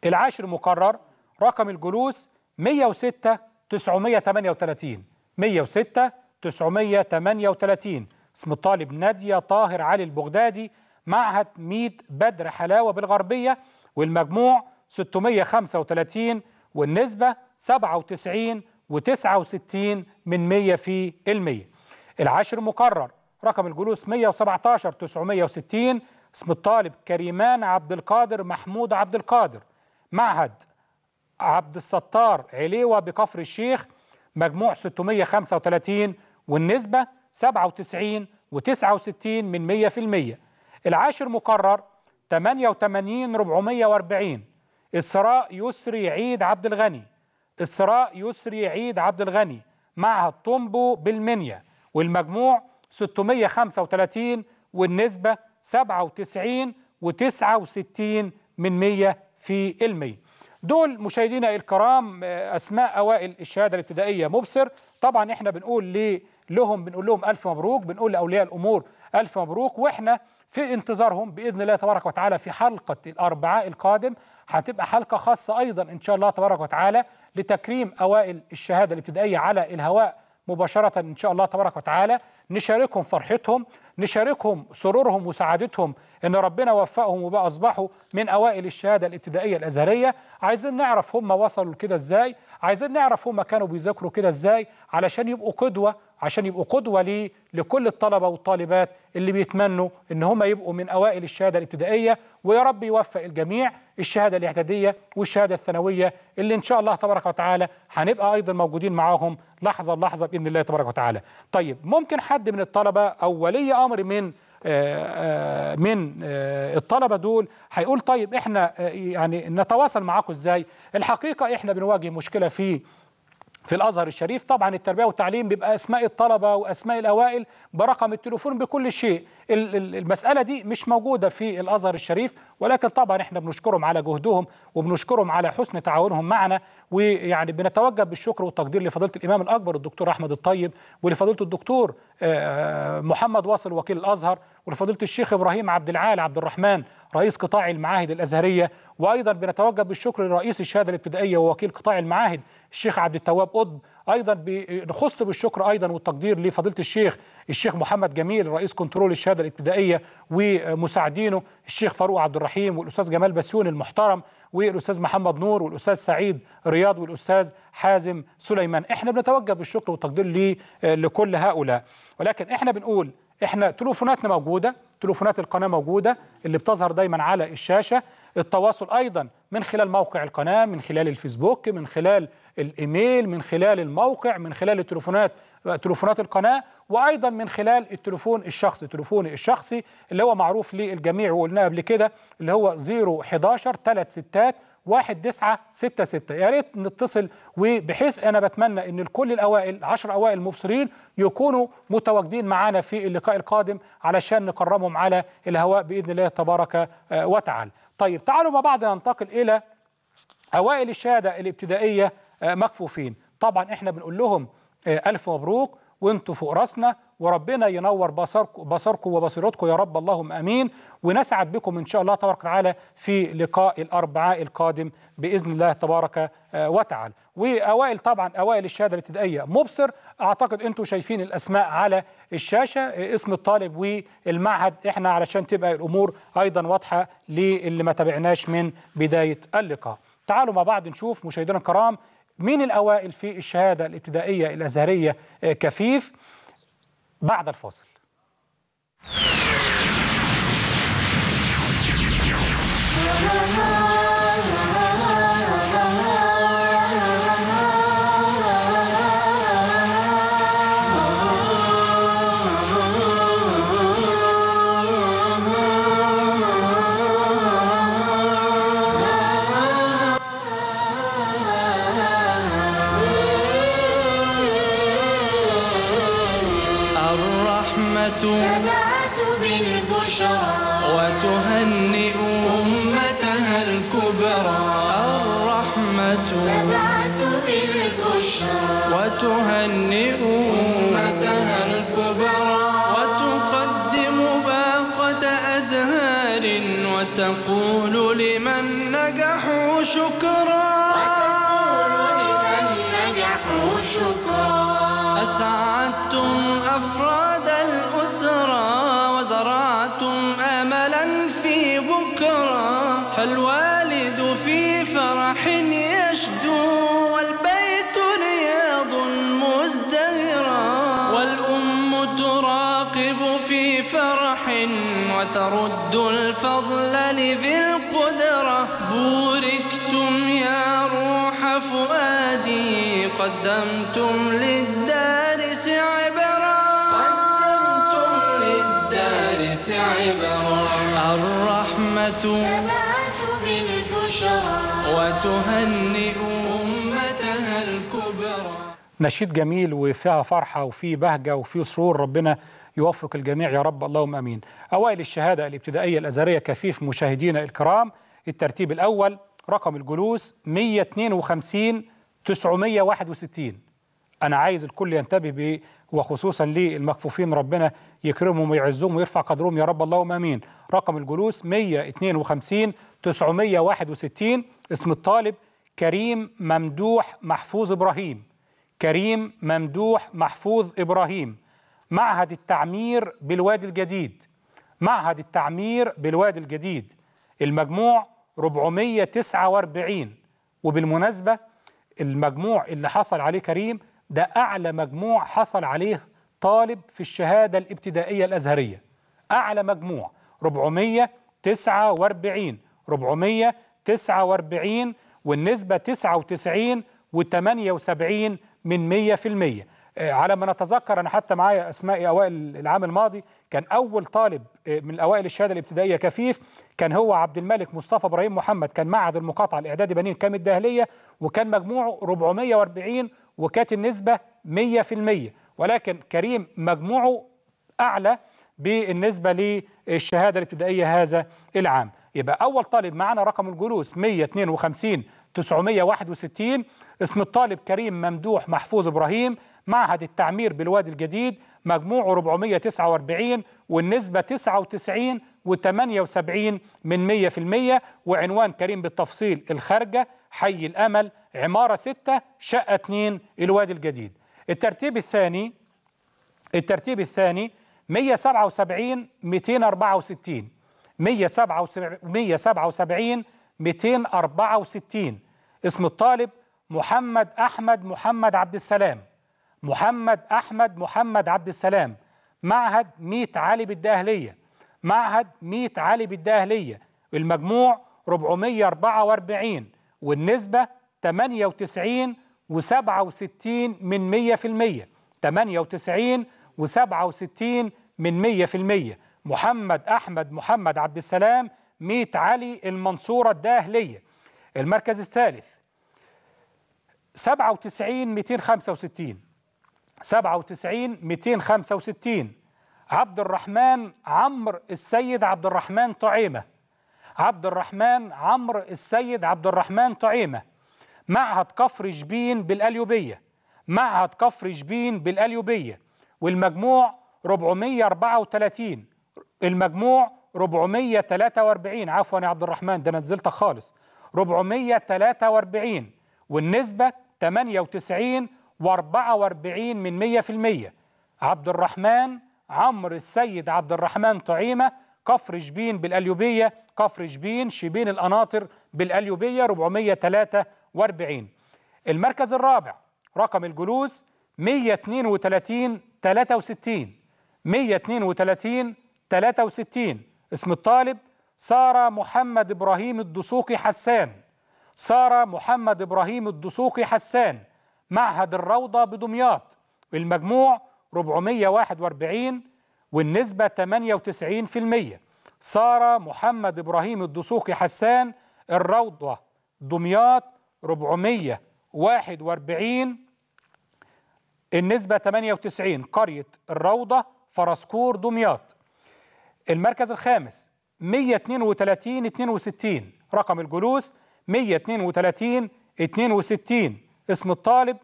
العاشر مقرر رقم الجلوس 106 938 106 938 اسم الطالب نادية طاهر علي البغدادي معهد ميت بدر حلاوة بالغربية والمجموع 635 والنسبة 97 و69 من 100 في المية العاشر مقرر رقم الجلوس 117 960 اسم الطالب كريمان عبد القادر محمود عبد القادر معهد عبد الستار عليوة بكفر الشيخ مجموع 635 والنسبة 97 و69 من 100% العاشر مقرر 88 440 الثراء يسري عيد عبد الغني الثراء يسري عيد عبد الغني معهد طنبو بالمنيا والمجموع 635 والنسبة 97 و69 من 100 في المية دول مشاهدينا الكرام آه، أسماء أوائل الشهادة الابتدائية مبصر طبعا إحنا بنقول لي لهم بنقول لهم ألف مبروك بنقول لأولياء الأمور ألف مبروك وإحنا في انتظارهم بإذن الله تبارك وتعالى في حلقة الأربعاء القادم هتبقى حلقة خاصة أيضا إن شاء الله تبارك وتعالى لتكريم أوائل الشهادة الابتدائية على الهواء مباشرة إن شاء الله تبارك وتعالى نشاركهم فرحتهم نشاركهم سرورهم وسعادتهم ان ربنا وفقهم وبقى اصبحوا من اوائل الشهاده الابتدائيه الازهريه عايزين نعرف هم وصلوا كده ازاي عايزين نعرف هم كانوا بيذاكروا كده ازاي علشان يبقوا قدوه عشان يبقوا قدوه لي لكل الطلبه والطالبات اللي بيتمنوا ان هم يبقوا من اوائل الشهاده الابتدائيه ويا رب يوفق الجميع الشهاده الاعداديه والشهاده الثانويه اللي ان شاء الله تبارك وتعالى هنبقى ايضا موجودين معاهم لحظه لحظه باذن الله تبارك وتعالى طيب ممكن حد من الطلبه او ولي امر من آه، آه، من آه، الطلبه دول هيقول طيب احنا يعني نتواصل معاكم ازاي الحقيقه احنا بنواجه مشكله في في الازهر الشريف طبعا التربيه والتعليم بيبقى اسماء الطلبه واسماء الاوائل برقم التليفون بكل شيء المسألة دي مش موجودة في الأزهر الشريف ولكن طبعا احنا بنشكرهم على جهدهم وبنشكرهم على حسن تعاونهم معنا ويعني بنتوجه بالشكر والتقدير لفضيلة الإمام الأكبر الدكتور أحمد الطيب ولفضيلة الدكتور آه، آه، محمد واصل وكيل الأزهر ولفضيلة الشيخ إبراهيم عبد العال عبد الرحمن رئيس قطاع المعاهد الأزهرية وأيضا بنتوجه بالشكر لرئيس الشهادة الابتدائية ووكيل قطاع المعاهد الشيخ عبد التواب قطب ايضا بنخص بالشكر ايضا والتقدير لفضيله الشيخ الشيخ محمد جميل رئيس كنترول الشهاده الابتدائيه ومساعدينه الشيخ فاروق عبد الرحيم والاستاذ جمال بسيون المحترم والاستاذ محمد نور والاستاذ سعيد رياض والاستاذ حازم سليمان احنا بنتوجه بالشكر والتقدير آه، لكل هؤلاء ولكن احنا بنقول احنا تليفوناتنا موجوده تليفونات القناه موجوده اللي بتظهر دايما على الشاشه التواصل أيضا من خلال موقع القناة من خلال الفيسبوك من خلال الإيميل من خلال الموقع من خلال التليفونات تلفونات القناة وأيضا من خلال التليفون الشخصي تليفوني الشخصي اللي هو معروف للجميع وقلناه قبل كده اللي هو 011 3 ستات ستة يا ريت نتصل وبحيث انا بتمنى ان الكل الاوائل 10 اوائل مبصرين يكونوا متواجدين معانا في اللقاء القادم علشان نكرمهم على الهواء باذن الله تبارك آه، وتعالى. طيب تعالوا مع بعض ننتقل الى اوائل الشهاده الابتدائيه آه، مكفوفين، طبعا احنا بنقول لهم آه، الف مبروك وانتوا فوق راسنا وربنا ينور بصركم بصركم وبصيرتكم يا رب اللهم امين ونسعد بكم ان شاء الله تبارك وتعالى في لقاء الاربعاء القادم باذن الله تبارك آه، وتعالى واوائل طبعا اوائل الشهاده الابتدائيه مبصر اعتقد انتم شايفين الاسماء على الشاشه آه، اسم الطالب والمعهد احنا علشان تبقى الامور ايضا واضحه للي ما تابعناش من بدايه اللقاء تعالوا مع بعض نشوف مشاهدينا الكرام مين الأوائل في الشهادة الابتدائية الأزهرية آه، كفيف بعد الفاصل تبعث بالبشرى وتهنئ أمتها الكبرى نشيد جميل وفيها فرحة وفي بهجة وفي سرور ربنا يوفق الجميع يا رب اللهم أمين أوائل الشهادة الابتدائية الأزهرية كفيف مشاهدينا الكرام الترتيب الأول رقم الجلوس 152 961 انا عايز الكل ينتبه بيه وخصوصا للمكفوفين ربنا يكرمهم ويعزهم ويرفع قدرهم يا رب اللهم امين رقم الجلوس 152 961 اسم الطالب كريم ممدوح محفوظ ابراهيم كريم ممدوح محفوظ ابراهيم معهد التعمير بالوادي الجديد معهد التعمير بالوادي الجديد المجموع 449 وبالمناسبه المجموع اللي حصل عليه كريم ده أعلى مجموع حصل عليه طالب في الشهادة الابتدائية الأزهرية أعلى مجموع 449 449 والنسبة 99 و78 من 100% آه، على ما نتذكر أنا حتى معايا أسماء أوائل العام الماضي كان أول طالب آه، من أوائل الشهادة الابتدائية كفيف كان هو عبد الملك مصطفى إبراهيم محمد كان معهد المقاطعة الإعدادي بنين كام الدهلية وكان مجموعه 440 وكانت النسبة 100% ولكن كريم مجموعه أعلى بالنسبة للشهادة الابتدائية هذا العام يبقى أول طالب معنا رقم الجلوس 152 961 اسم الطالب كريم ممدوح محفوظ إبراهيم معهد التعمير بالوادي الجديد مجموعه 449 والنسبة 99 و78 من 100% وعنوان كريم بالتفصيل الخارجة حي الأمل عمارة ستة شقة اتنين الوادي الجديد الترتيب الثاني الترتيب الثاني 177 264 177 264 اسم الطالب محمد أحمد محمد عبد السلام محمد أحمد محمد عبد السلام معهد ميت علي بالداهلية معهد ميت علي بالداهلية المجموع 444 والنسبة 98 و67 من 100% 98 و67 من 100% محمد أحمد محمد عبد السلام ميت علي المنصورة الداهلية المركز الثالث 97 265 97 265 عبد الرحمن عمرو السيد عبد الرحمن طعيمه عبد الرحمن عمرو السيد عبد الرحمن طعيمه معهد كفر شبين بالأليوبية معهد كفر شبين بالأليوبية والمجموع 434 المجموع 443 عفوا يا عبد الرحمن ده نزلت خالص 443 والنسبة 98 و44 من 100% عبد الرحمن عمرو السيد عبد الرحمن طعيمة كفر شبين بالأليوبية كفر شبين شبين القناطر بالأليوبية 403 142 المركز الرابع رقم الجلوس 132 63 132 63 اسم الطالب سارة محمد إبراهيم الدسوقي حسان سارة محمد إبراهيم الدسوقي حسان معهد الروضة بدمياط المجموع 441 والنسبة 98% سارة محمد إبراهيم الدسوقي حسان الروضة دمياط 441 النسبة 98 قرية الروضة فرسكور دمياط المركز الخامس 132 62 رقم الجلوس 132 62 اسم الطالب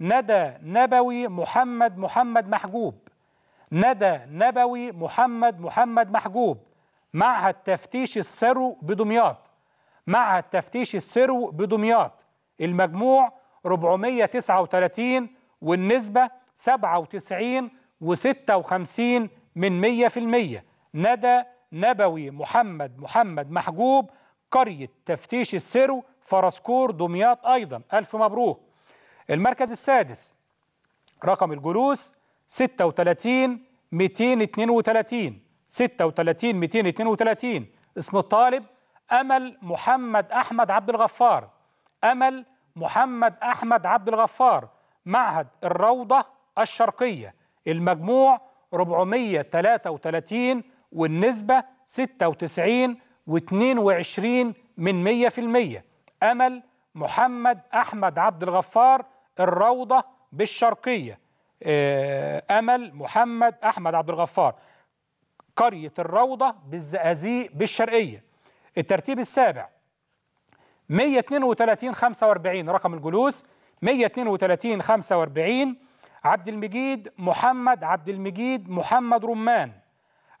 ندى نبوي محمد محمد محجوب ندى نبوي محمد محمد محجوب معهد تفتيش السرو بدمياط معهد تفتيش السرو بدمياط المجموع 439 والنسبة 97 و56 من 100% ندى نبوي محمد محمد محجوب قرية تفتيش السرو فرسكور دمياط أيضا ألف مبروك المركز السادس رقم الجلوس 36 232 36 232 اسم الطالب أمل محمد أحمد عبد الغفار أمل محمد أحمد عبد الغفار معهد الروضة الشرقية المجموع 433 والنسبة 96 و22 من 100% أمل محمد أحمد عبد الغفار الروضة بالشرقية آه، أمل محمد أحمد عبد الغفار قرية الروضة بالزقازيق بالشرقية الترتيب السابع 132 45 رقم الجلوس 132 45 عبد المجيد محمد عبد المجيد محمد رمان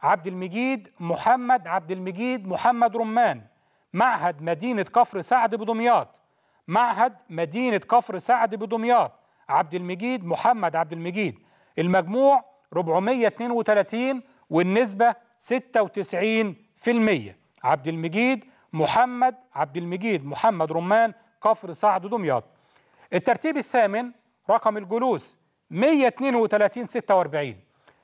عبد المجيد محمد عبد المجيد محمد رمان معهد مدينة كفر سعد بدمياط معهد مدينة كفر سعد بدمياط عبد المجيد محمد عبد المجيد المجموع 432 والنسبة 96% عبد المجيد محمد عبد المجيد محمد رمان كفر سعد دمياط الترتيب الثامن رقم الجلوس 132 46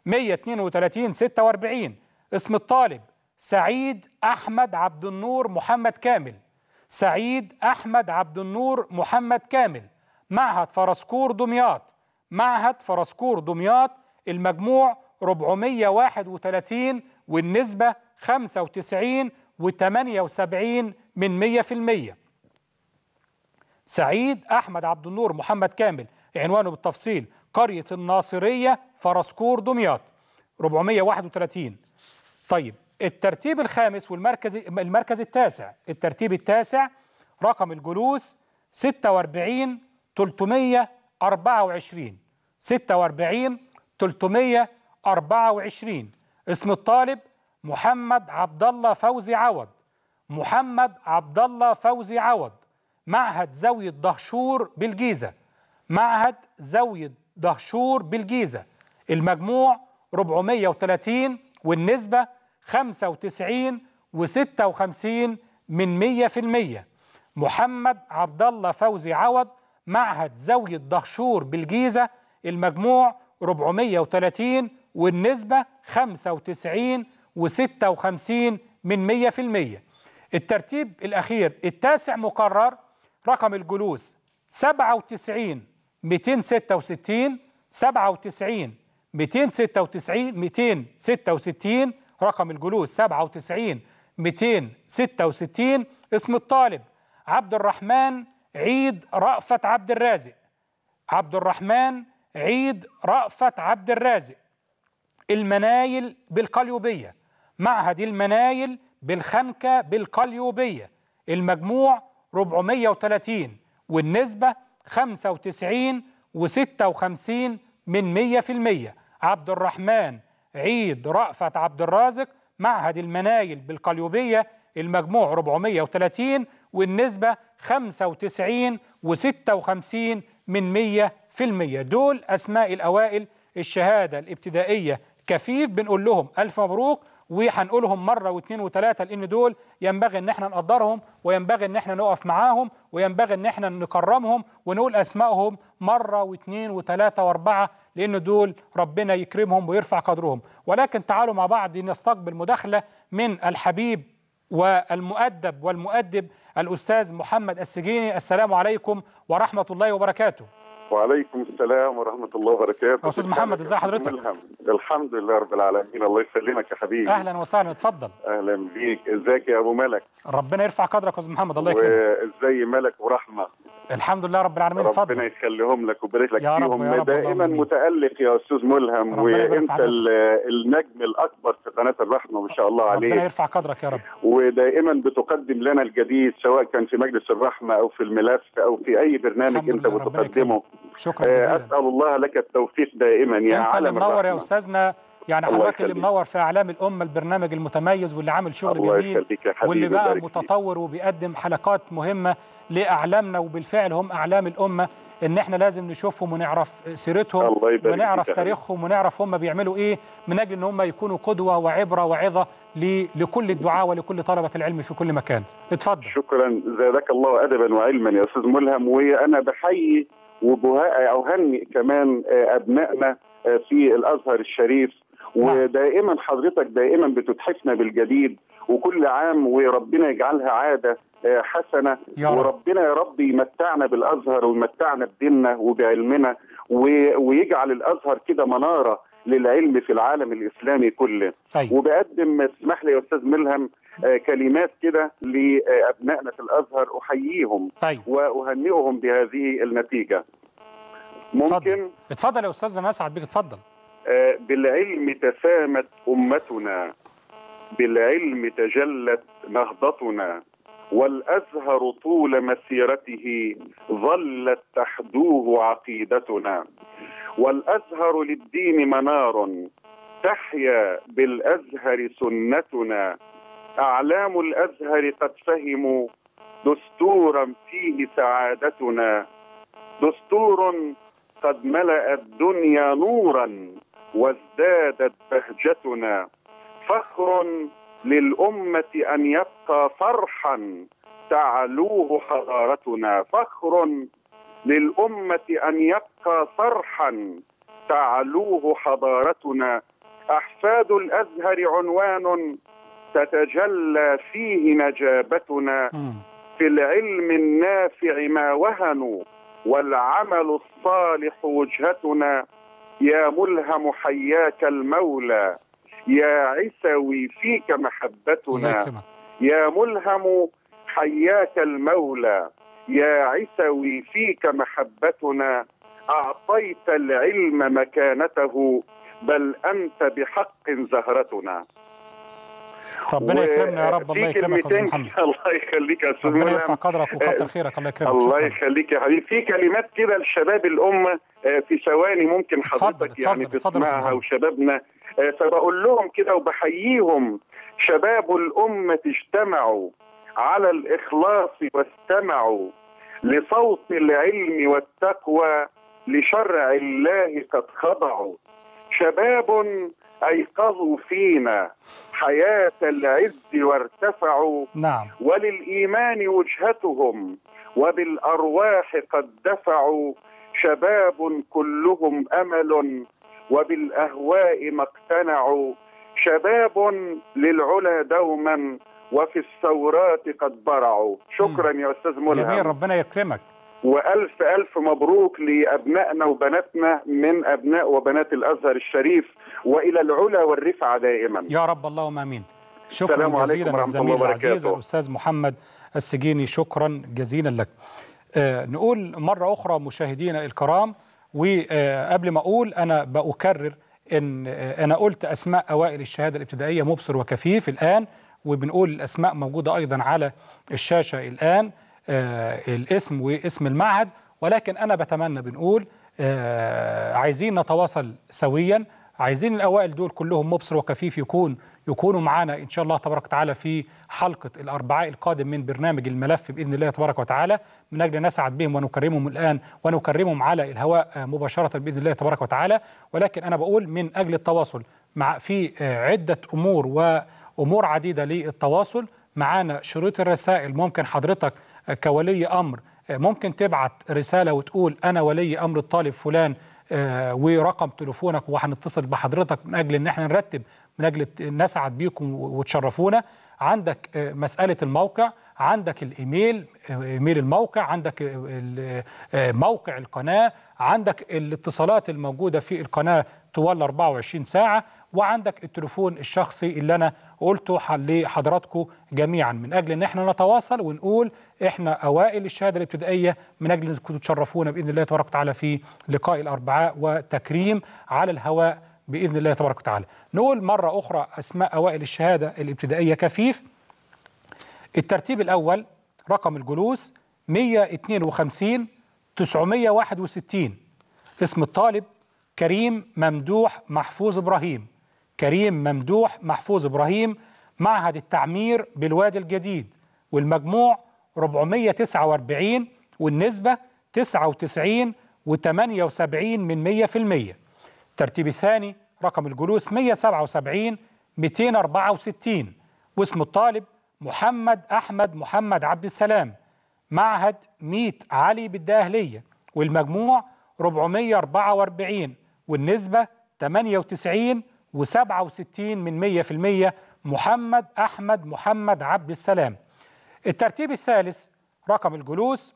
132 46 اسم الطالب سعيد أحمد عبد النور محمد كامل سعيد أحمد عبد النور محمد كامل معهد فرسكور دمياط معهد فرسكور دمياط المجموع 431 والنسبة 95 و78 من 100% سعيد أحمد عبد النور محمد كامل عنوانه بالتفصيل قرية الناصرية فرسكور دمياط 431 طيب الترتيب الخامس والمركز المركز التاسع الترتيب التاسع رقم الجلوس 46 324 46 324 اسم الطالب محمد عبد الله فوزي عوض محمد عبد الله فوزي عوض معهد زاوية دهشور بالجيزة معهد زاوية دهشور بالجيزة المجموع 430 والنسبة 95 و56 من 100% محمد عبد الله فوزي عوض معهد زاوية دهشور بالجيزة المجموع 430 والنسبة 95 و56 من 100% الترتيب الأخير التاسع مقرر رقم الجلوس 97 266 97 296 266 رقم الجلوس 97 266 اسم الطالب عبد الرحمن عيد رأفت عبد الرازق عبد الرحمن عيد رأفت عبد الرازق المنايل بالقليوبية معهد المنايل بالخنكة بالقليوبية المجموع 430 والنسبة 95 و56 من 100% عبد الرحمن عيد رأفت عبد الرازق معهد المنايل بالقليوبية المجموع 430 والنسبة 95 و56 من 100% دول أسماء الأوائل الشهادة الابتدائية كفيف بنقول لهم ألف مبروك وهنقولهم مرة واثنين وثلاثة لأن دول ينبغي إن احنا نقدرهم وينبغي إن احنا نقف معاهم وينبغي إن احنا نكرمهم ونقول أسمائهم مرة واثنين وثلاثة وأربعة لأن دول ربنا يكرمهم ويرفع قدرهم ولكن تعالوا مع بعض نستقبل مداخلة من الحبيب والمؤدب والمؤدب الأستاذ محمد السجيني السلام عليكم ورحمة الله وبركاته وعليكم السلام ورحمة الله وبركاته أستاذ محمد ازي حضرتك؟ الحمد. الحمد لله رب العالمين الله يسلمك يا حبيبي أهلا وسهلا اتفضل أهلا بيك ازيك يا أبو ملك ربنا يرفع قدرك يا أستاذ محمد الله يكرمك وازاي ملك ورحمة الحمد لله رب العالمين اتفضل ربنا يخليهم لك ويبارك لك فيهم يا رب دائما متألق يا أستاذ ملهم وأنت النجم الأكبر في قناة الرحمة ما شاء الله عليك ربنا يرفع قدرك يا رب ودائما بتقدم لنا الجديد سواء كان في مجلس الرحمه او في الملف او في اي برنامج انت بتقدمه شكرا آه، جزيلا اسال الله لك التوفيق دائما يا انت اللي منور يا استاذنا يعني حضرتك اللي منور في اعلام الامه البرنامج المتميز واللي عامل شغل الله جميل واللي بقى متطور وبيقدم حلقات مهمه لاعلامنا وبالفعل هم اعلام الامه ان احنا لازم نشوفهم ونعرف سيرتهم ونعرف تاريخهم ونعرف هم بيعملوا ايه من اجل ان هم يكونوا قدوه وعبره وعظه لكل الدعاة ولكل طلبة العلم في كل مكان اتفضل شكرا زادك الله أدبا وعلما يا أستاذ ملهم وأنا بحيي وأهنئ كمان آه، أبنائنا آه، في الأزهر الشريف نعم. ودائما حضرتك دائما بتتحفنا بالجديد وكل عام وربنا يجعلها عادة آه، حسنه يا رب. وربنا يا رب يمتعنا بالازهر ويمتعنا بديننا وبعلمنا ويجعل الازهر كده مناره للعلم في العالم الاسلامي كله أي. طيب. وبقدم اسمح لي يا استاذ ملهم آه، كلمات كده لابنائنا في الازهر احييهم أي. طيب. واهنئهم بهذه النتيجه ممكن اتفضل, اتفضل يا استاذ انا اسعد بك اتفضل آه، بالعلم تسامت امتنا بالعلم تجلت نهضتنا والازهر طول مسيرته ظلت تحدوه عقيدتنا والازهر للدين منار تحيا بالازهر سنتنا اعلام الازهر قد فهموا دستورا فيه سعادتنا دستور قد ملا الدنيا نورا وازدادت بهجتنا فخر للأمة أن يبقى فرحا تعلوه حضارتنا فخر للأمة أن يبقى فرحا تعلوه حضارتنا أحفاد الأزهر عنوان تتجلى فيه نجابتنا في العلم النافع ما وهنوا والعمل الصالح وجهتنا يا ملهم حياك المولى يا عيسوي فيك محبتنا يا ملهم حياك المولى يا عيسوي فيك محبتنا اعطيت العلم مكانته بل انت بحق زهرتنا ربنا يكرمنا يا رب الله يكرمك استاذ محمد الله يخليك يا استاذ ربنا يرفع قدرك وقدر آه، خيرك الله يكرمك الله يخليك يا حبيبي في كلمات كده لشباب الامه آه، في ثواني ممكن حضرتك فضل يعني فضل تسمعها فضل وشبابنا آه، فبقول لهم كده وبحييهم شباب الأمة اجتمعوا على الإخلاص واستمعوا لصوت العلم والتقوى لشرع الله قد خضعوا شباب أيقظوا فينا حياة العز وارتفعوا نعم. وللإيمان وجهتهم وبالأرواح قد دفعوا شباب كلهم أمل وبالاهواء ما اقتنعوا شباب للعلا دوما وفي الثورات قد برعوا شكرا يا استاذ ملهم جميل ربنا يكرمك والف الف مبروك لابنائنا وبناتنا من ابناء وبنات الازهر الشريف والى العلا والرفعه دائما يا رب اللهم امين شكرا جزيلا الزميل العزيز الاستاذ محمد السجيني شكرا جزيلا لك آه نقول مره اخرى مشاهدينا الكرام وقبل ما اقول انا باكرر ان انا قلت اسماء اوائل الشهاده الابتدائيه مبصر وكفيف الان وبنقول الاسماء موجوده ايضا على الشاشه الان آه، الاسم واسم المعهد ولكن انا بتمنى بنقول آه، عايزين نتواصل سويا عايزين الاوائل دول كلهم مبصر وكفيف يكون يكونوا معانا ان شاء الله تبارك وتعالى في حلقه الاربعاء القادم من برنامج الملف باذن الله تبارك وتعالى من اجل نسعد بهم ونكرمهم الان ونكرمهم على الهواء مباشره باذن الله تبارك وتعالى ولكن انا بقول من اجل التواصل مع في عده امور وامور عديده للتواصل معانا شريط الرسائل ممكن حضرتك كولي امر ممكن تبعت رساله وتقول انا ولي امر الطالب فلان آه، ورقم تليفونك وهنتصل بحضرتك من اجل ان احنا نرتب من اجل نسعد بيكم وتشرفونا عندك آه، مساله الموقع عندك الايميل آه، ايميل الموقع عندك موقع القناه عندك الاتصالات الموجوده في القناه طوال 24 ساعه وعندك التليفون الشخصي اللي انا قلته لحضراتكم جميعا من اجل ان احنا نتواصل ونقول احنا اوائل الشهاده الابتدائيه من اجل ان تكونوا تشرفونا باذن الله تبارك وتعالى في لقاء الاربعاء وتكريم على الهواء باذن الله تبارك وتعالى. نقول مره اخرى اسماء اوائل الشهاده الابتدائيه كفيف الترتيب الاول رقم الجلوس 152 961 اسم الطالب كريم ممدوح محفوظ ابراهيم كريم ممدوح محفوظ إبراهيم معهد التعمير بالوادي الجديد والمجموع 449 والنسبة 99 و78 من 100% ترتيب الثاني رقم الجلوس 177 264 واسم الطالب محمد أحمد محمد عبد السلام معهد ميت علي بالداهلية والمجموع 444 والنسبة 98 و67 من 100% محمد أحمد محمد عبد السلام الترتيب الثالث رقم الجلوس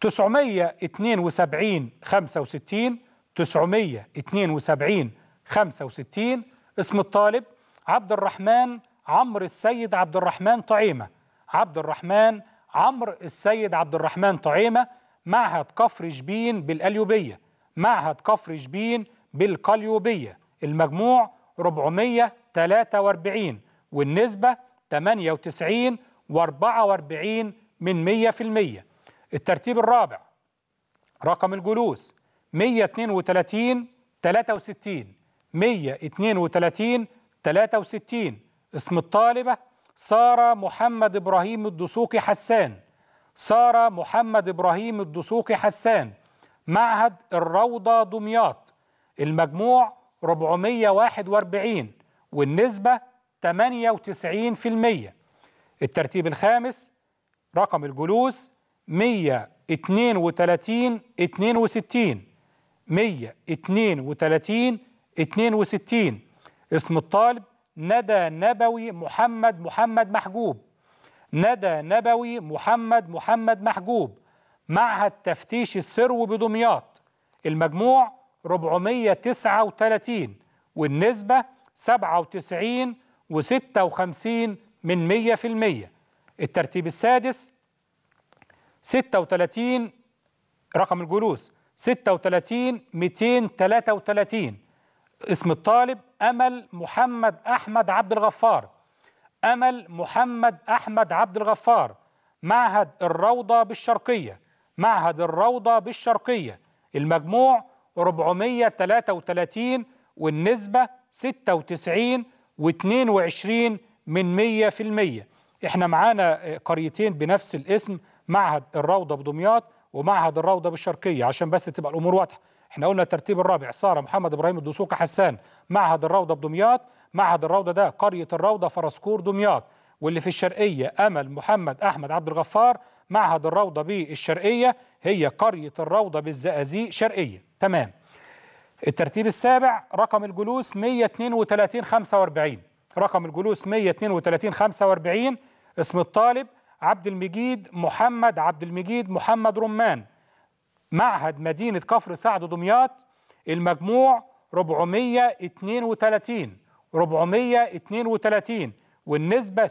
972 65 972 65 اسم الطالب عبد الرحمن عمرو السيد عبد الرحمن طعيمة عبد الرحمن عمرو السيد عبد الرحمن طعيمة معهد كفر شبين بالأليوبية معهد كفر شبين بالقليوبية المجموع 443 والنسبة 98 و44 من 100% الترتيب الرابع رقم الجلوس 132 63 132 63 اسم الطالبة سارة محمد إبراهيم الدسوقي حسان سارة محمد إبراهيم الدسوقي حسان معهد الروضة دمياط المجموع 441 والنسبة 98% الترتيب الخامس رقم الجلوس 132 62 132 62 اسم الطالب ندى نبوي محمد محمد محجوب ندى نبوي محمد محمد محجوب معهد تفتيش السرو بدمياط المجموع 439 والنسبة 97 و56 من 100% الترتيب السادس 36 رقم الجلوس 36 233 اسم الطالب أمل محمد أحمد عبد الغفار أمل محمد أحمد عبد الغفار معهد الروضة بالشرقية معهد الروضة بالشرقية المجموع 433 والنسبة 96 و22 من 100% احنا معانا قريتين بنفس الاسم معهد الروضة بدمياط ومعهد الروضة بالشرقية عشان بس تبقى الأمور واضحة احنا قلنا الترتيب الرابع سارة محمد إبراهيم الدسوق حسان معهد الروضة بدمياط معهد الروضة ده قرية الروضة فرسكور دمياط واللي في الشرقية أمل محمد أحمد عبد الغفار معهد الروضة بالشرقية هي قرية الروضة بالزقازيق شرقية تمام الترتيب السابع رقم الجلوس 132 45 رقم الجلوس 132 45 اسم الطالب عبد المجيد محمد عبد المجيد محمد رمان معهد مدينة كفر سعد دمياط المجموع 432 432 والنسبة 96%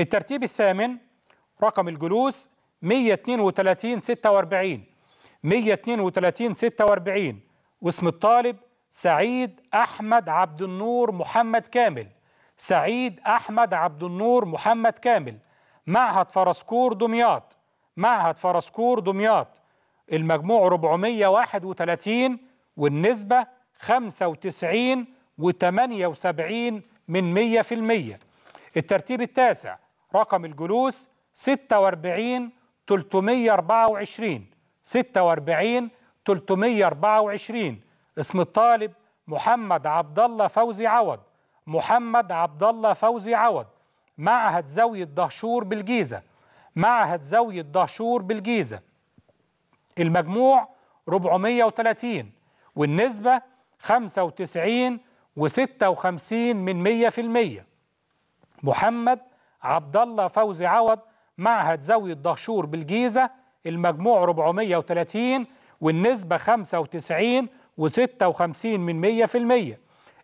الترتيب الثامن رقم الجلوس 132 46 132 46 واسم الطالب سعيد أحمد عبد النور محمد كامل سعيد أحمد عبد النور محمد كامل معهد فرسكور دمياط معهد فرسكور دمياط المجموع 431 والنسبة 95 و78 من 100% الترتيب التاسع رقم الجلوس 46 324 46 324 اسم الطالب محمد عبد الله فوزي عوض محمد عبد الله فوزي عوض معهد زاوية دهشور بالجيزة معهد زاوية دهشور بالجيزة المجموع 430 والنسبة 95 و56 من 100% محمد عبد الله فوزي عوض معهد زاوية دهشور بالجيزة المجموع 430 والنسبة 95 و56 من 100%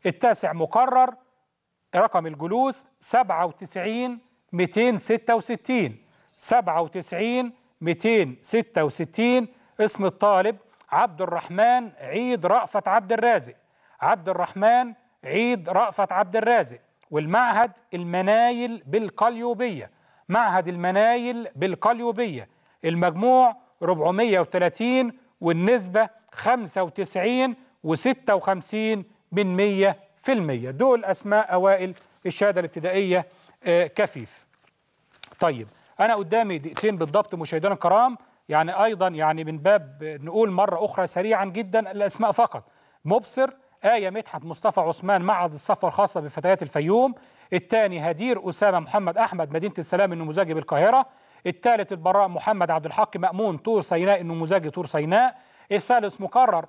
التاسع مقرر رقم الجلوس 97 266 97 266 اسم الطالب عبد الرحمن عيد رأفت عبد الرازق عبد الرحمن عيد رأفت عبد الرازق والمعهد المنايل بالقليوبية معهد المنايل بالقليوبية المجموع 430 والنسبة 95 و56 من 100 في المية دول أسماء أوائل الشهادة الابتدائية آه، كفيف طيب أنا قدامي دقيقتين بالضبط مشاهدينا الكرام يعني أيضا يعني من باب نقول مرة أخرى سريعا جدا الأسماء فقط مبصر آية مدحت مصطفى عثمان معهد الصفوة الخاصة بفتيات الفيوم الثاني هدير أسامة محمد أحمد مدينة السلام النموذجي بالقاهرة الثالث البراء محمد عبد الحق مأمون طور سيناء النموذجي طور سيناء الثالث مكرر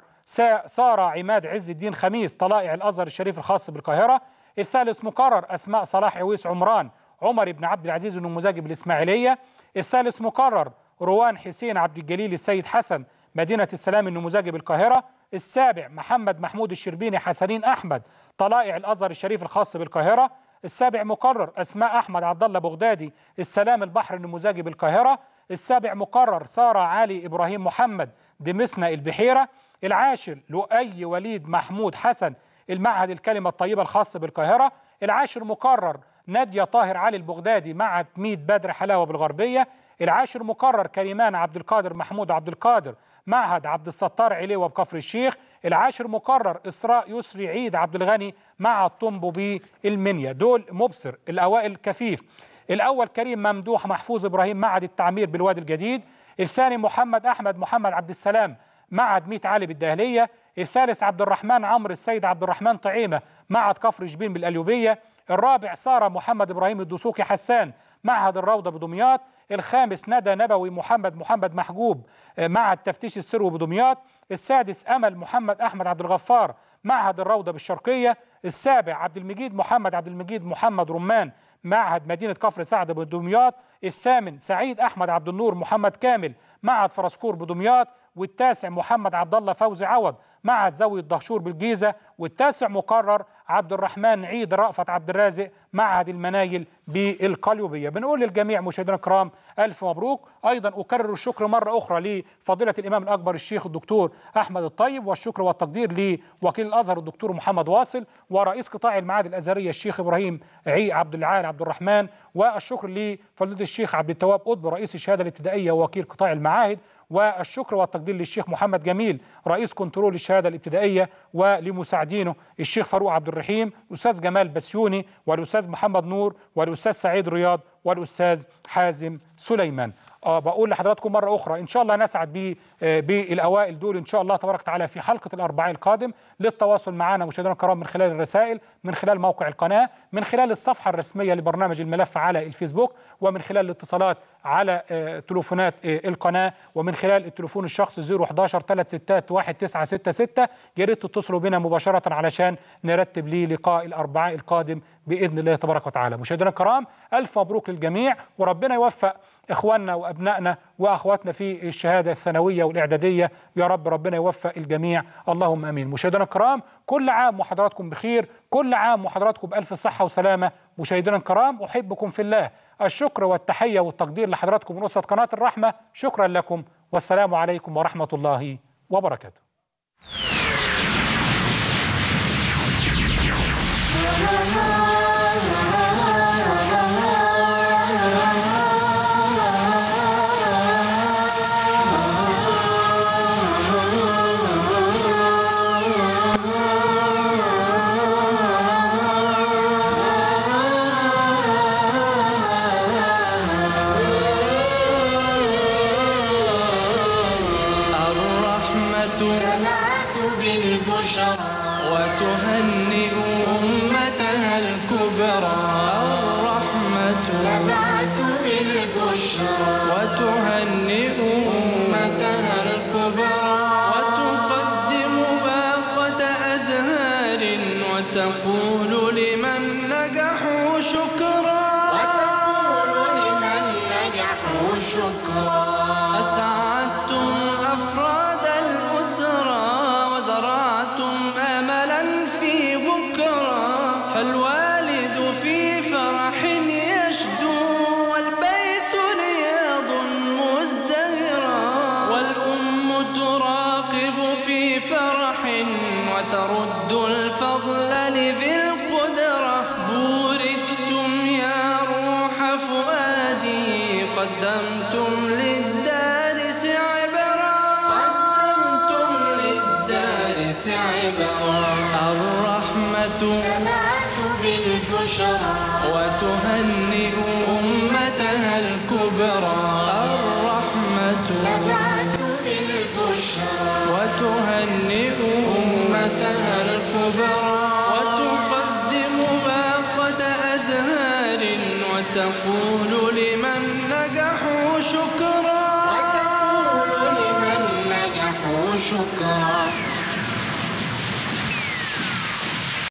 سارة عماد عز الدين خميس طلائع الأزهر الشريف الخاص بالقاهرة الثالث مكرر أسماء صلاح عويس عمران عمر بن عبد العزيز النموذجي بالإسماعيلية الثالث مكرر روان حسين عبد الجليل السيد حسن مدينة السلام النموذجي بالقاهرة السابع محمد محمود الشربيني حسنين أحمد طلائع الأزهر الشريف الخاص بالقاهرة السابع مقرر أسماء أحمد عبد الله بغدادي السلام البحر النموذجي بالقاهرة السابع مقرر سارة علي إبراهيم محمد دمسنا البحيرة العاشر لؤي وليد محمود حسن المعهد الكلمة الطيبة الخاص بالقاهرة العاشر مقرر نادية طاهر علي البغدادي معهد ميد بدر حلاوة بالغربية العاشر مقرر كريمان عبد القادر محمود عبد القادر معهد عبد الستار عليوه بكفر الشيخ العاشر مقرر إسراء يسري عيد عبد الغني مع الطنبو بالمنيا دول مبصر الأوائل كفيف الأول كريم ممدوح محفوظ إبراهيم معهد التعمير بالوادي الجديد الثاني محمد أحمد محمد عبد السلام معهد ميت علي بالدهلية الثالث عبد الرحمن عمرو السيد عبد الرحمن طعيمة معهد كفر جبين بالأليوبية الرابع سارة محمد إبراهيم الدسوقي حسان معهد الروضة بدمياط الخامس ندى نبوي محمد محمد محجوب آه، معهد تفتيش السرو بدمياط السادس أمل محمد أحمد عبد الغفار معهد الروضة بالشرقية السابع عبد المجيد محمد عبد المجيد محمد رمان معهد مدينة كفر سعد بدمياط الثامن سعيد أحمد عبد النور محمد كامل معهد فرسكور بدمياط والتاسع محمد عبد الله فوزي عوض معهد زاوية دهشور بالجيزة والتاسع مقرر عبد الرحمن عيد رأفت عبد الرازق معهد المنايل بالقليوبيه بنقول للجميع مشاهدينا الكرام الف مبروك ايضا اكرر الشكر مره اخرى لفضيله الامام الاكبر الشيخ الدكتور احمد الطيب والشكر والتقدير لوكيل الازهر الدكتور محمد واصل ورئيس قطاع المعاهد الازهريه الشيخ ابراهيم عي عبد العال عبد الرحمن والشكر لفضيله الشيخ عبد التواب قطب رئيس الشهاده الابتدائيه ووكيل قطاع المعاهد والشكر والتقدير للشيخ محمد جميل رئيس كنترول الشهاده الابتدائيه ولمساعدينه الشيخ فاروق عبد الرحيم استاذ جمال بسيوني والاستاذ الاستاذ محمد نور والاستاذ سعيد رياض والاستاذ حازم سليمان اه بقول لحضراتكم مره اخرى ان شاء الله نسعد آه، بالاوائل دول ان شاء الله تبارك وتعالى في حلقه الاربعاء القادم للتواصل معنا مشاهدينا الكرام من خلال الرسائل من خلال موقع القناه من خلال الصفحه الرسميه لبرنامج الملف على الفيسبوك ومن خلال الاتصالات على آه، تليفونات آه، القناه ومن خلال التليفون الشخصي 011 36 1966 يا ريت تتصلوا بنا مباشره علشان نرتب لي لقاء الاربعاء القادم باذن الله تبارك وتعالى مشاهدينا الكرام الف مبروك للجميع وربنا يوفق إخواننا وأبنائنا وأخواتنا في الشهادة الثانوية والإعدادية يا رب ربنا يوفق الجميع اللهم أمين مشاهدينا الكرام كل عام وحضراتكم بخير كل عام وحضراتكم بألف صحة وسلامة مشاهدينا الكرام أحبكم في الله الشكر والتحية والتقدير لحضراتكم من أسرة قناة الرحمة شكرا لكم والسلام عليكم ورحمة الله وبركاته Oh,